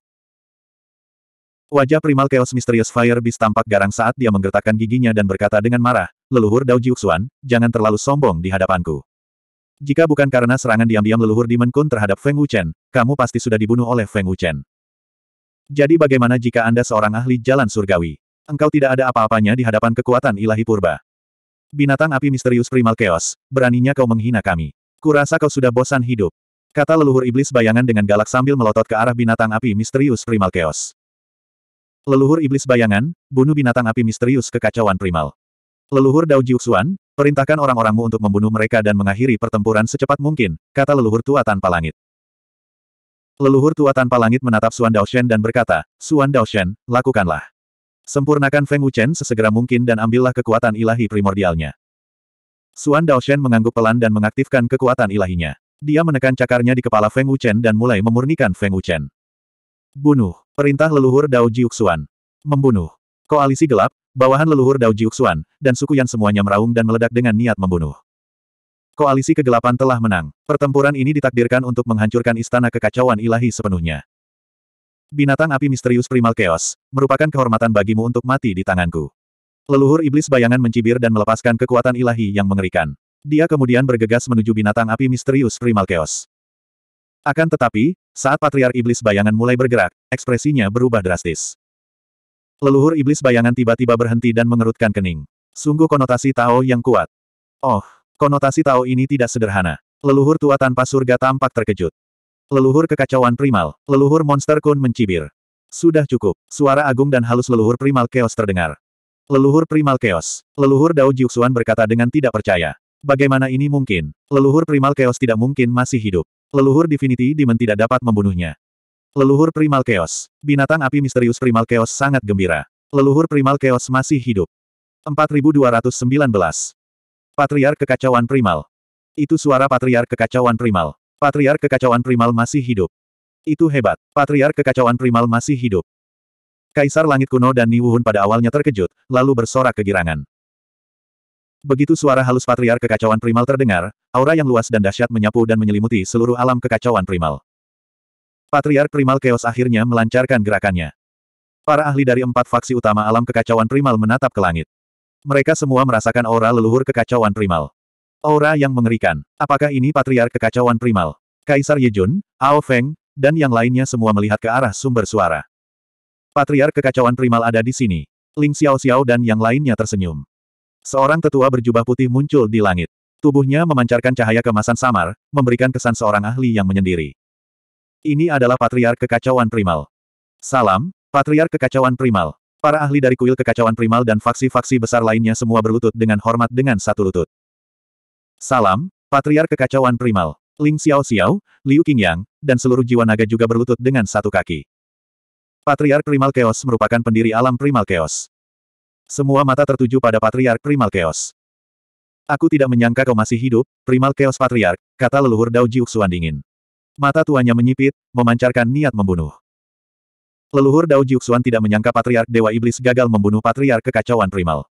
Wajah primal Chaos misterius Fire Beast tampak garang saat dia menggertakkan giginya dan berkata dengan marah, Leluhur Dao Jiuxuan, jangan terlalu sombong di hadapanku. Jika bukan karena serangan diam-diam leluhur Demon Kun terhadap Feng Wuchen, kamu pasti sudah dibunuh oleh Feng Wuchen. Jadi bagaimana jika Anda seorang ahli jalan surgawi? Engkau tidak ada apa-apanya di hadapan kekuatan ilahi purba. Binatang api misterius primal chaos, beraninya kau menghina kami. Kurasa kau sudah bosan hidup. Kata leluhur iblis bayangan dengan galak sambil melotot ke arah binatang api misterius primal chaos. Leluhur iblis bayangan, bunuh binatang api misterius kekacauan primal. Leluhur Dao Jiuxuan, Perintahkan orang-orangmu untuk membunuh mereka dan mengakhiri pertempuran secepat mungkin, kata leluhur tua tanpa langit. Leluhur tua tanpa langit menatap Suan Shen dan berkata, Suan Shen, lakukanlah. Sempurnakan Feng Wuchen sesegera mungkin dan ambillah kekuatan ilahi primordialnya. Suan Shen mengangguk pelan dan mengaktifkan kekuatan ilahinya. Dia menekan cakarnya di kepala Feng Wuchen dan mulai memurnikan Feng Wuchen. Bunuh. Perintah leluhur Dao Jiuxuan. Membunuh. Koalisi gelap, bawahan leluhur Dao Jiuxuan, dan suku yang semuanya meraung dan meledak dengan niat membunuh. Koalisi kegelapan telah menang. Pertempuran ini ditakdirkan untuk menghancurkan istana kekacauan ilahi sepenuhnya. Binatang api misterius primal chaos, merupakan kehormatan bagimu untuk mati di tanganku. Leluhur iblis bayangan mencibir dan melepaskan kekuatan ilahi yang mengerikan. Dia kemudian bergegas menuju binatang api misterius primal chaos. Akan tetapi, saat Patriar Iblis bayangan mulai bergerak, ekspresinya berubah drastis. Leluhur iblis bayangan tiba-tiba berhenti dan mengerutkan kening. Sungguh konotasi Tao yang kuat. Oh, konotasi Tao ini tidak sederhana. Leluhur tua tanpa surga tampak terkejut. Leluhur kekacauan primal, leluhur monster kun mencibir. Sudah cukup, suara agung dan halus leluhur primal chaos terdengar. Leluhur primal chaos. leluhur Dao Jiuxuan berkata dengan tidak percaya. Bagaimana ini mungkin? Leluhur primal chaos tidak mungkin masih hidup. Leluhur Divinity Demon tidak dapat membunuhnya. Leluhur Primal Chaos. Binatang api misterius Primal Chaos sangat gembira. Leluhur Primal Chaos masih hidup. 4219. Patriar Kekacauan Primal. Itu suara patriar Kekacauan Primal. Patriar Kekacauan Primal masih hidup. Itu hebat. Patriar Kekacauan Primal masih hidup. Kaisar Langit Kuno dan Niwuhun pada awalnya terkejut, lalu bersorak kegirangan. Begitu suara halus patriar Kekacauan Primal terdengar, aura yang luas dan dahsyat menyapu dan menyelimuti seluruh alam kekacauan primal. Patriark Primal Chaos akhirnya melancarkan gerakannya. Para ahli dari empat faksi utama alam kekacauan primal menatap ke langit. Mereka semua merasakan aura leluhur kekacauan primal. Aura yang mengerikan. Apakah ini Patriark Kekacauan Primal? Kaisar Yejun, Ao Feng, dan yang lainnya semua melihat ke arah sumber suara. Patriark Kekacauan Primal ada di sini. Ling Xiao Xiao dan yang lainnya tersenyum. Seorang tetua berjubah putih muncul di langit. Tubuhnya memancarkan cahaya kemasan samar, memberikan kesan seorang ahli yang menyendiri. Ini adalah Patriark Kekacauan Primal. Salam, Patriark Kekacauan Primal. Para ahli dari kuil kekacauan primal dan faksi-faksi besar lainnya semua berlutut dengan hormat dengan satu lutut. Salam, Patriark Kekacauan Primal. Ling Xiao Xiao, Liu Qingyang, dan seluruh jiwa naga juga berlutut dengan satu kaki. Patriark Primal Chaos merupakan pendiri alam Primal Chaos. Semua mata tertuju pada Patriark Primal Chaos. Aku tidak menyangka kau masih hidup, Primal Chaos Patriark, kata leluhur Dao Jiuxuan dingin. Mata tuanya menyipit, memancarkan niat membunuh. Leluhur Dao Jiuxuan tidak menyangka Patriark Dewa Iblis gagal membunuh Patriark Kekacauan Primal.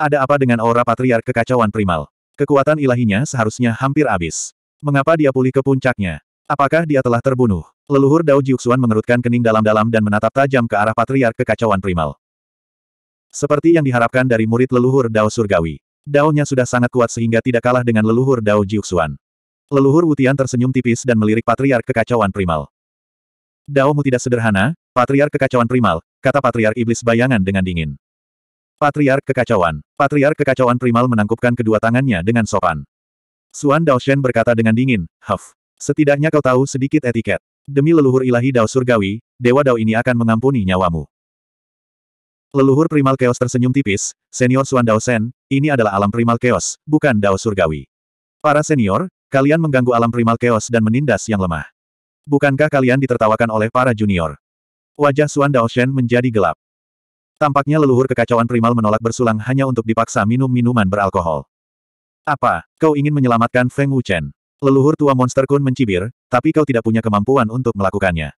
Ada apa dengan aura Patriark Kekacauan Primal? Kekuatan ilahinya seharusnya hampir habis. Mengapa dia pulih ke puncaknya? Apakah dia telah terbunuh? Leluhur Dao Jiuxuan mengerutkan kening dalam-dalam dan menatap tajam ke arah Patriark Kekacauan Primal. Seperti yang diharapkan dari murid leluhur Dao Surgawi. Daonya sudah sangat kuat sehingga tidak kalah dengan leluhur Dao Jiuxuan. Leluhur Wutian tersenyum tipis dan melirik Patriark Kekacauan Primal. mu tidak sederhana, Patriark Kekacauan Primal, kata Patriark Iblis Bayangan dengan dingin. Patriark Kekacauan. Patriark Kekacauan Primal menangkupkan kedua tangannya dengan sopan. Suan Dao Shen berkata dengan dingin, Huff. Setidaknya kau tahu sedikit etiket. Demi leluhur ilahi Dao Surgawi, Dewa Dao ini akan mengampuni nyawamu. Leluhur Primal Chaos tersenyum tipis, Senior Suan Dao Shen, ini adalah alam Primal Chaos, bukan Dao Surgawi. Para senior, Kalian mengganggu alam primal chaos dan menindas yang lemah. Bukankah kalian ditertawakan oleh para junior? Wajah Suan Daoshen menjadi gelap. Tampaknya leluhur kekacauan primal menolak bersulang hanya untuk dipaksa minum minuman beralkohol. Apa, kau ingin menyelamatkan Feng Wuchen? Leluhur tua monster kun mencibir, tapi kau tidak punya kemampuan untuk melakukannya.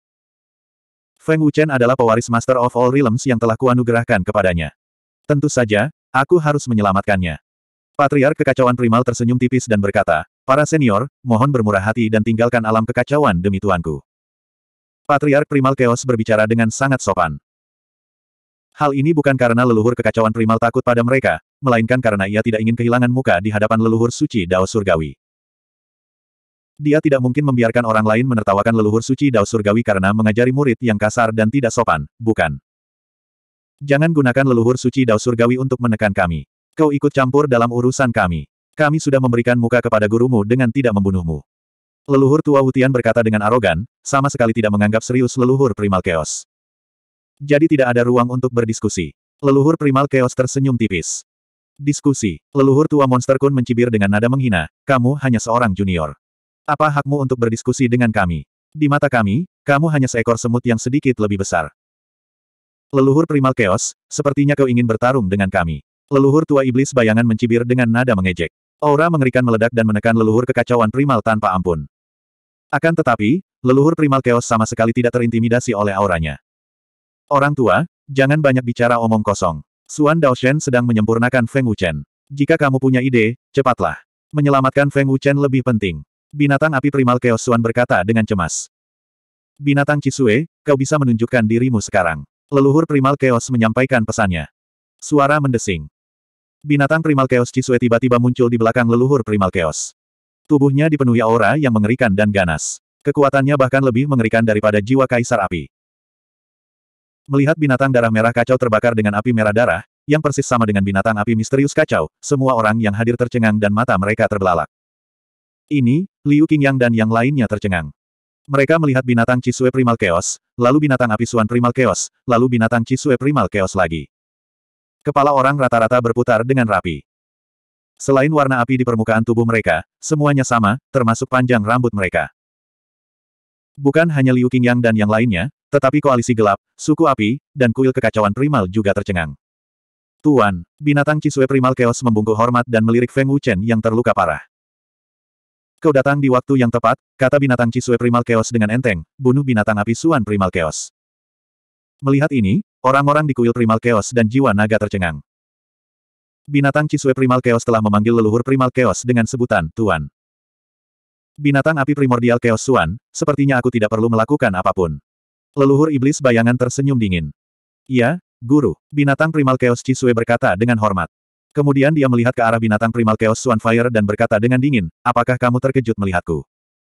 Feng Wuchen adalah pewaris Master of All Realms yang telah kuanugerahkan kepadanya. Tentu saja, aku harus menyelamatkannya. Patriark kekacauan primal tersenyum tipis dan berkata, Para senior, mohon bermurah hati dan tinggalkan alam kekacauan demi tuanku. Patriark Primal Chaos berbicara dengan sangat sopan. Hal ini bukan karena leluhur kekacauan primal takut pada mereka, melainkan karena ia tidak ingin kehilangan muka di hadapan leluhur suci Dao Surgawi. Dia tidak mungkin membiarkan orang lain menertawakan leluhur suci Dao Surgawi karena mengajari murid yang kasar dan tidak sopan, bukan? Jangan gunakan leluhur suci Dao Surgawi untuk menekan kami. Kau ikut campur dalam urusan kami. Kami sudah memberikan muka kepada gurumu dengan tidak membunuhmu. Leluhur tua Wutian berkata dengan arogan, sama sekali tidak menganggap serius leluhur primal chaos. Jadi tidak ada ruang untuk berdiskusi. Leluhur primal chaos tersenyum tipis. Diskusi. Leluhur tua monster kun mencibir dengan nada menghina, kamu hanya seorang junior. Apa hakmu untuk berdiskusi dengan kami? Di mata kami, kamu hanya seekor semut yang sedikit lebih besar. Leluhur primal chaos, sepertinya kau ingin bertarung dengan kami. Leluhur tua iblis bayangan mencibir dengan nada mengejek. Aura mengerikan meledak dan menekan leluhur kekacauan primal tanpa ampun. Akan tetapi, leluhur primal chaos sama sekali tidak terintimidasi oleh auranya. Orang tua, jangan banyak bicara omong kosong. Xuan Daoshen sedang menyempurnakan Feng Wuchen. Jika kamu punya ide, cepatlah. Menyelamatkan Feng Wuchen lebih penting. Binatang api primal chaos Suan berkata dengan cemas. Binatang Cisue, kau bisa menunjukkan dirimu sekarang. Leluhur primal chaos menyampaikan pesannya. Suara mendesing. Binatang primal chaos Cisue tiba-tiba muncul di belakang leluhur primal chaos. Tubuhnya dipenuhi aura yang mengerikan dan ganas. Kekuatannya bahkan lebih mengerikan daripada jiwa kaisar api. Melihat binatang darah merah kacau terbakar dengan api merah darah, yang persis sama dengan binatang api misterius kacau, semua orang yang hadir tercengang dan mata mereka terbelalak. Ini, Liu Qingyang dan yang lainnya tercengang. Mereka melihat binatang Cisue Primal Chaos, lalu binatang api Suan Primal Chaos, lalu binatang Cisue Primal Chaos lagi. Kepala orang rata-rata berputar dengan rapi. Selain warna api di permukaan tubuh mereka, semuanya sama, termasuk panjang rambut mereka. Bukan hanya Liu Qingyang dan yang lainnya, tetapi koalisi gelap, suku api, dan kuil kekacauan primal juga tercengang. Tuan, binatang Cisue Primal Chaos membungkuk hormat dan melirik Feng Wuchen yang terluka parah. Kau datang di waktu yang tepat, kata binatang Cisue Primal Chaos dengan enteng, bunuh binatang api Suan Primal Chaos. Melihat ini, orang-orang di kuil Primal Chaos dan jiwa naga tercengang. Binatang Cisue Primal Chaos telah memanggil leluhur Primal Chaos dengan sebutan, Tuan. Binatang api primordial Chaos Suan, sepertinya aku tidak perlu melakukan apapun. Leluhur iblis bayangan tersenyum dingin. Iya, guru, binatang Primal Chaos Cisue berkata dengan hormat. Kemudian dia melihat ke arah binatang Primal Chaos Suan Fire dan berkata dengan dingin, apakah kamu terkejut melihatku?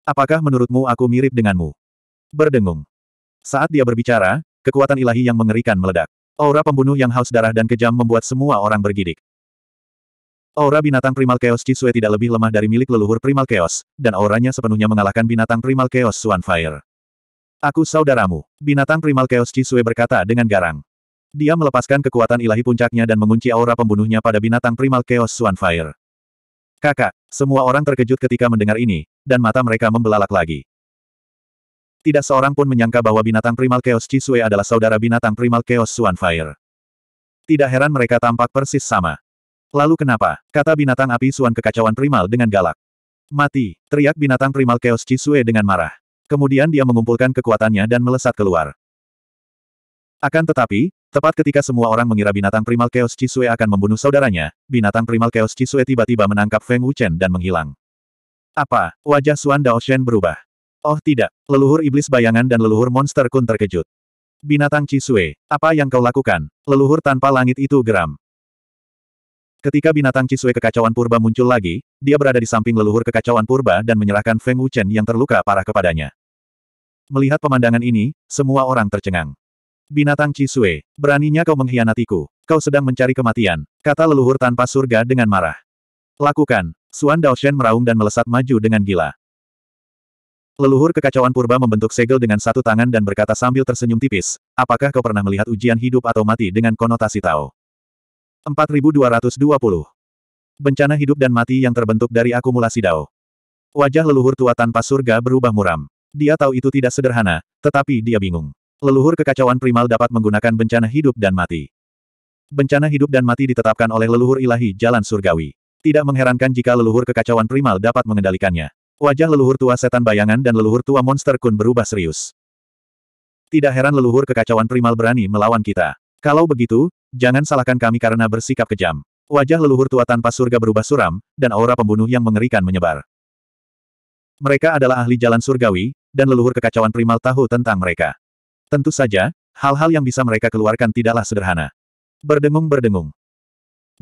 Apakah menurutmu aku mirip denganmu? Berdengung. Saat dia berbicara, kekuatan ilahi yang mengerikan meledak. Aura pembunuh yang haus darah dan kejam membuat semua orang bergidik. Aura binatang primal chaos Chisue tidak lebih lemah dari milik leluhur primal chaos, dan auranya sepenuhnya mengalahkan binatang primal chaos swanfire. Aku saudaramu, binatang primal chaos Chisue berkata dengan garang. Dia melepaskan kekuatan ilahi puncaknya dan mengunci aura pembunuhnya pada binatang primal chaos swanfire. Kakak, semua orang terkejut ketika mendengar ini, dan mata mereka membelalak lagi. Tidak seorang pun menyangka bahwa binatang primal Chaos Chisue adalah saudara binatang primal Chaos Fire. Tidak heran mereka tampak persis sama. Lalu kenapa? Kata binatang api Suan kekacauan primal dengan galak. Mati, teriak binatang primal Chaos Chisue dengan marah. Kemudian dia mengumpulkan kekuatannya dan melesat keluar. Akan tetapi, tepat ketika semua orang mengira binatang primal Chaos Chisue akan membunuh saudaranya, binatang primal Chaos Chisue tiba-tiba menangkap Feng Wuchen dan menghilang. Apa? Wajah Suan Daoshen berubah. Oh tidak, leluhur iblis bayangan dan leluhur monster kun terkejut. Binatang Cisue, apa yang kau lakukan? Leluhur tanpa langit itu geram. Ketika binatang Cisue kekacauan purba muncul lagi, dia berada di samping leluhur kekacauan purba dan menyerahkan Feng Wuchen yang terluka parah kepadanya. Melihat pemandangan ini, semua orang tercengang. Binatang Cisue, beraninya kau mengkhianatiku. Kau sedang mencari kematian, kata leluhur tanpa surga dengan marah. Lakukan, Suan Daoshen meraung dan melesat maju dengan gila. Leluhur kekacauan purba membentuk segel dengan satu tangan dan berkata sambil tersenyum tipis, apakah kau pernah melihat ujian hidup atau mati dengan konotasi Tao? 4220. Bencana hidup dan mati yang terbentuk dari akumulasi Dao. Wajah leluhur tua tanpa surga berubah muram. Dia tahu itu tidak sederhana, tetapi dia bingung. Leluhur kekacauan primal dapat menggunakan bencana hidup dan mati. Bencana hidup dan mati ditetapkan oleh leluhur ilahi jalan surgawi. Tidak mengherankan jika leluhur kekacauan primal dapat mengendalikannya. Wajah leluhur tua setan bayangan dan leluhur tua monster kun berubah serius. Tidak heran leluhur kekacauan primal berani melawan kita. Kalau begitu, jangan salahkan kami karena bersikap kejam. Wajah leluhur tua tanpa surga berubah suram, dan aura pembunuh yang mengerikan menyebar. Mereka adalah ahli jalan surgawi, dan leluhur kekacauan primal tahu tentang mereka. Tentu saja, hal-hal yang bisa mereka keluarkan tidaklah sederhana. Berdengung-berdengung.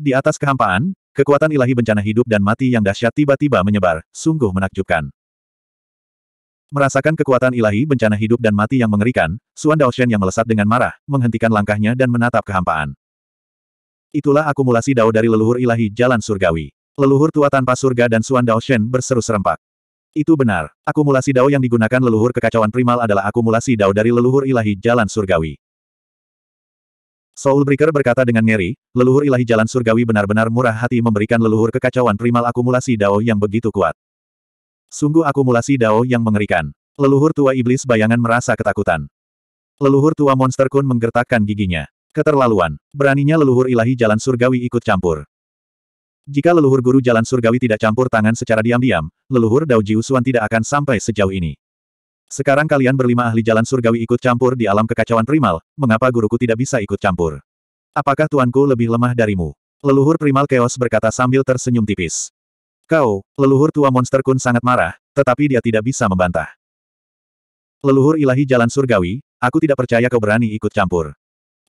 Di atas kehampaan, Kekuatan ilahi bencana hidup dan mati yang dahsyat tiba-tiba menyebar, sungguh menakjubkan. Merasakan kekuatan ilahi bencana hidup dan mati yang mengerikan, Suan Daoshen yang melesat dengan marah, menghentikan langkahnya dan menatap kehampaan. Itulah akumulasi dao dari leluhur ilahi jalan surgawi. Leluhur tua tanpa surga dan Suan Daoshen berseru serempak. Itu benar, akumulasi dao yang digunakan leluhur kekacauan primal adalah akumulasi dao dari leluhur ilahi jalan surgawi. Soulbreaker berkata dengan ngeri, leluhur ilahi jalan surgawi benar-benar murah hati memberikan leluhur kekacauan primal akumulasi dao yang begitu kuat. Sungguh akumulasi dao yang mengerikan. Leluhur tua iblis bayangan merasa ketakutan. Leluhur tua monster kun menggertakkan giginya. Keterlaluan. Beraninya leluhur ilahi jalan surgawi ikut campur. Jika leluhur guru jalan surgawi tidak campur tangan secara diam-diam, leluhur Dao Jiusuan tidak akan sampai sejauh ini. Sekarang kalian berlima ahli jalan surgawi ikut campur di alam kekacauan primal, mengapa guruku tidak bisa ikut campur? Apakah tuanku lebih lemah darimu? Leluhur primal Chaos berkata sambil tersenyum tipis. Kau, leluhur tua monster kun sangat marah, tetapi dia tidak bisa membantah. Leluhur ilahi jalan surgawi, aku tidak percaya kau berani ikut campur.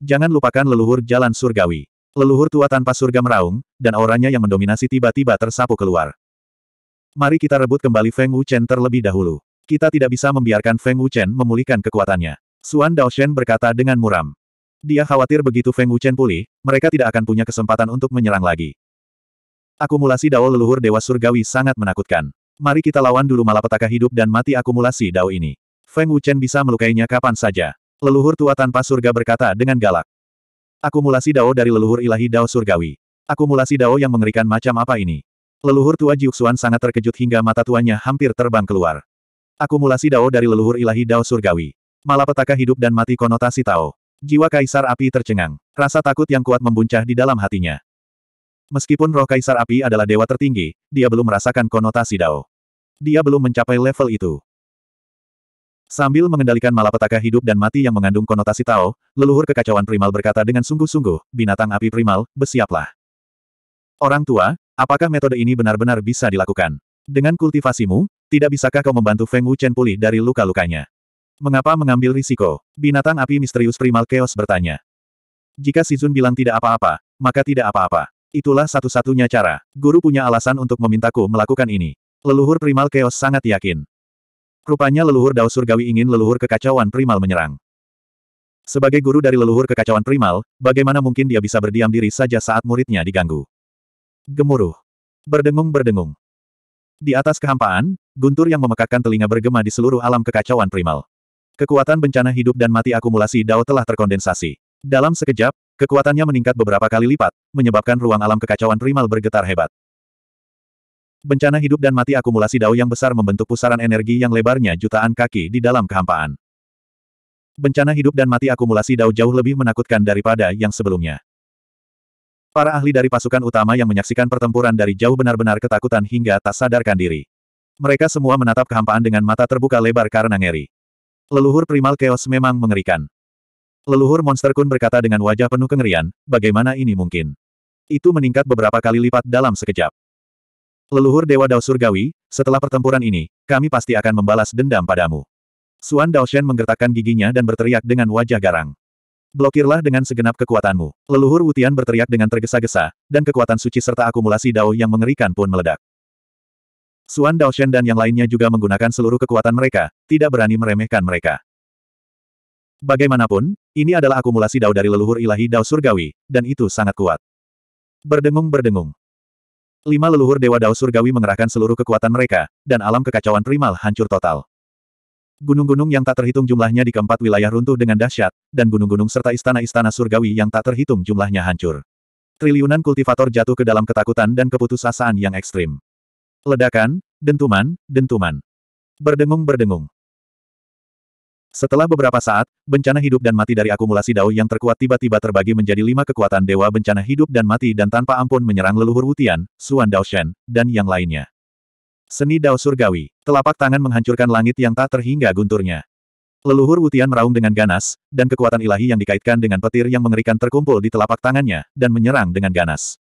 Jangan lupakan leluhur jalan surgawi. Leluhur tua tanpa surga meraung, dan auranya yang mendominasi tiba-tiba tersapu keluar. Mari kita rebut kembali Feng Wu Chen terlebih dahulu. Kita tidak bisa membiarkan Feng Wuchen memulihkan kekuatannya. Suan Daoshen berkata dengan muram. Dia khawatir begitu Feng Wuchen pulih, mereka tidak akan punya kesempatan untuk menyerang lagi. Akumulasi dao leluhur Dewa Surgawi sangat menakutkan. Mari kita lawan dulu malapetaka hidup dan mati akumulasi dao ini. Feng Wuchen bisa melukainya kapan saja. Leluhur tua tanpa surga berkata dengan galak. Akumulasi dao dari leluhur ilahi dao surgawi. Akumulasi dao yang mengerikan macam apa ini? Leluhur tua Jiuxuan sangat terkejut hingga mata tuanya hampir terbang keluar. Akumulasi Dao dari leluhur ilahi Dao surgawi. Malapetaka hidup dan mati konotasi Tao. Jiwa Kaisar Api tercengang. Rasa takut yang kuat membuncah di dalam hatinya. Meskipun roh Kaisar Api adalah dewa tertinggi, dia belum merasakan konotasi Dao. Dia belum mencapai level itu. Sambil mengendalikan malapetaka hidup dan mati yang mengandung konotasi Tao, leluhur kekacauan primal berkata dengan sungguh-sungguh, binatang api primal, bersiaplah. Orang tua, apakah metode ini benar-benar bisa dilakukan? Dengan kultivasimu, tidak bisakah kau membantu Feng Wuchen pulih dari luka-lukanya? Mengapa mengambil risiko? Binatang api misterius primal chaos bertanya. Jika Sizun bilang tidak apa-apa, maka tidak apa-apa. Itulah satu-satunya cara. Guru punya alasan untuk memintaku melakukan ini. Leluhur primal chaos sangat yakin. Rupanya leluhur Dao Surgawi ingin leluhur kekacauan primal menyerang. Sebagai guru dari leluhur kekacauan primal, bagaimana mungkin dia bisa berdiam diri saja saat muridnya diganggu? Gemuruh. Berdengung-berdengung. Di atas kehampaan, guntur yang memekakkan telinga bergema di seluruh alam kekacauan primal. Kekuatan bencana hidup dan mati akumulasi Dao telah terkondensasi. Dalam sekejap, kekuatannya meningkat beberapa kali lipat, menyebabkan ruang alam kekacauan primal bergetar hebat. Bencana hidup dan mati akumulasi Dao yang besar membentuk pusaran energi yang lebarnya jutaan kaki di dalam kehampaan. Bencana hidup dan mati akumulasi Dao jauh lebih menakutkan daripada yang sebelumnya. Para ahli dari pasukan utama yang menyaksikan pertempuran dari jauh benar-benar ketakutan hingga tak sadarkan diri. Mereka semua menatap kehampaan dengan mata terbuka lebar karena ngeri. Leluhur primal chaos memang mengerikan. Leluhur monster kun berkata dengan wajah penuh kengerian, bagaimana ini mungkin? Itu meningkat beberapa kali lipat dalam sekejap. Leluhur Dewa Dao Surgawi, setelah pertempuran ini, kami pasti akan membalas dendam padamu. Suan Daoshen menggertakkan giginya dan berteriak dengan wajah garang. Blokirlah dengan segenap kekuatanmu. Leluhur Wutian berteriak dengan tergesa-gesa, dan kekuatan suci serta akumulasi Dao yang mengerikan pun meledak. Suan Dao Shen dan yang lainnya juga menggunakan seluruh kekuatan mereka, tidak berani meremehkan mereka. Bagaimanapun, ini adalah akumulasi dao dari leluhur ilahi dao surgawi, dan itu sangat kuat. Berdengung-berdengung. Lima leluhur dewa dao surgawi mengerahkan seluruh kekuatan mereka, dan alam kekacauan primal hancur total. Gunung-gunung yang tak terhitung jumlahnya di keempat wilayah runtuh dengan dahsyat, dan gunung-gunung serta istana-istana surgawi yang tak terhitung jumlahnya hancur. Triliunan kultivator jatuh ke dalam ketakutan dan keputusasaan yang ekstrim. Ledakan, dentuman, dentuman. Berdengung-berdengung. Setelah beberapa saat, bencana hidup dan mati dari akumulasi dao yang terkuat tiba-tiba terbagi menjadi lima kekuatan dewa bencana hidup dan mati dan tanpa ampun menyerang leluhur Wutian, Suan Daoshen, dan yang lainnya. Seni Dao Surgawi, telapak tangan menghancurkan langit yang tak terhingga gunturnya. Leluhur Wutian meraung dengan ganas, dan kekuatan ilahi yang dikaitkan dengan petir yang mengerikan terkumpul di telapak tangannya, dan menyerang dengan ganas.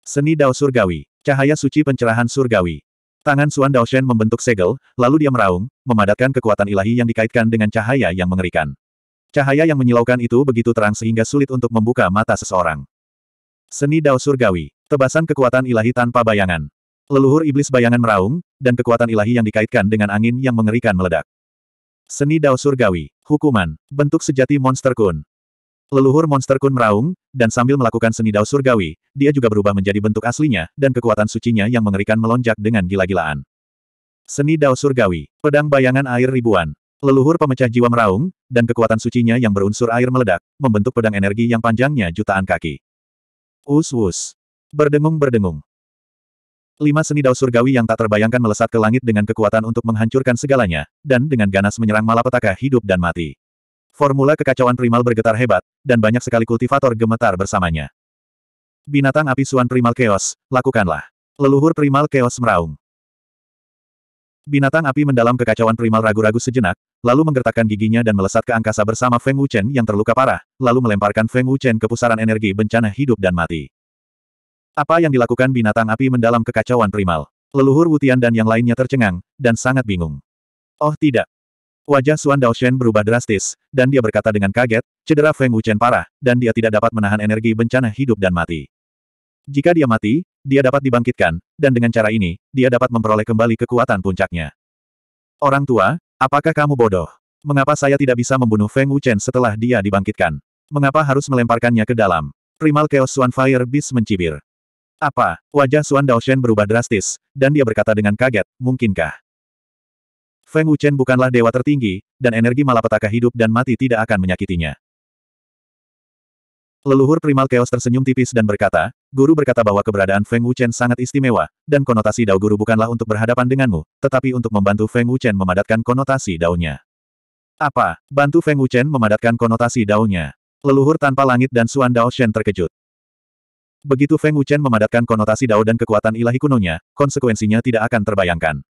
Seni Dao Surgawi, Cahaya suci pencerahan surgawi. Tangan Suan Daoshen membentuk segel, lalu dia meraung, memadatkan kekuatan ilahi yang dikaitkan dengan cahaya yang mengerikan. Cahaya yang menyilaukan itu begitu terang sehingga sulit untuk membuka mata seseorang. Seni Dao Surgawi. Tebasan kekuatan ilahi tanpa bayangan. Leluhur iblis bayangan meraung, dan kekuatan ilahi yang dikaitkan dengan angin yang mengerikan meledak. Seni Dao Surgawi. Hukuman. Bentuk sejati Monster Kun. Leluhur monster kun meraung, dan sambil melakukan seni dao surgawi, dia juga berubah menjadi bentuk aslinya, dan kekuatan sucinya yang mengerikan melonjak dengan gila-gilaan. Seni dao surgawi, pedang bayangan air ribuan, leluhur pemecah jiwa meraung, dan kekuatan sucinya yang berunsur air meledak, membentuk pedang energi yang panjangnya jutaan kaki. Us-us. Berdengung-berdengung. Lima seni dao surgawi yang tak terbayangkan melesat ke langit dengan kekuatan untuk menghancurkan segalanya, dan dengan ganas menyerang malapetaka hidup dan mati. Formula kekacauan primal bergetar hebat, dan banyak sekali kultivator gemetar bersamanya. Binatang api suan primal chaos, lakukanlah. Leluhur primal chaos meraung. Binatang api mendalam kekacauan primal ragu-ragu sejenak, lalu menggertakkan giginya dan melesat ke angkasa bersama Feng Wuchen yang terluka parah, lalu melemparkan Feng Wuchen ke pusaran energi bencana hidup dan mati. Apa yang dilakukan binatang api mendalam kekacauan primal? Leluhur Wutian dan yang lainnya tercengang, dan sangat bingung. Oh tidak, Wajah Xuan Daoshen berubah drastis, dan dia berkata dengan kaget, cedera Feng Wuchen parah, dan dia tidak dapat menahan energi bencana hidup dan mati. Jika dia mati, dia dapat dibangkitkan, dan dengan cara ini, dia dapat memperoleh kembali kekuatan puncaknya. Orang tua, apakah kamu bodoh? Mengapa saya tidak bisa membunuh Feng Wuchen setelah dia dibangkitkan? Mengapa harus melemparkannya ke dalam? Primal Chaos Xuan Fire Beast mencibir. Apa? Wajah Xuan Daoshen berubah drastis, dan dia berkata dengan kaget, mungkinkah? Feng Wuchen bukanlah dewa tertinggi, dan energi malapetaka hidup dan mati tidak akan menyakitinya. Leluhur primal keos tersenyum tipis dan berkata, Guru berkata bahwa keberadaan Feng Wuchen sangat istimewa, dan konotasi dao guru bukanlah untuk berhadapan denganmu, tetapi untuk membantu Feng Wuchen memadatkan konotasi daunnya. Apa? Bantu Feng Wuchen memadatkan konotasi daunnya. Leluhur tanpa langit dan Suan Dao Shen terkejut. Begitu Feng Wuchen memadatkan konotasi Dao dan kekuatan ilahi kunonya, konsekuensinya tidak akan terbayangkan.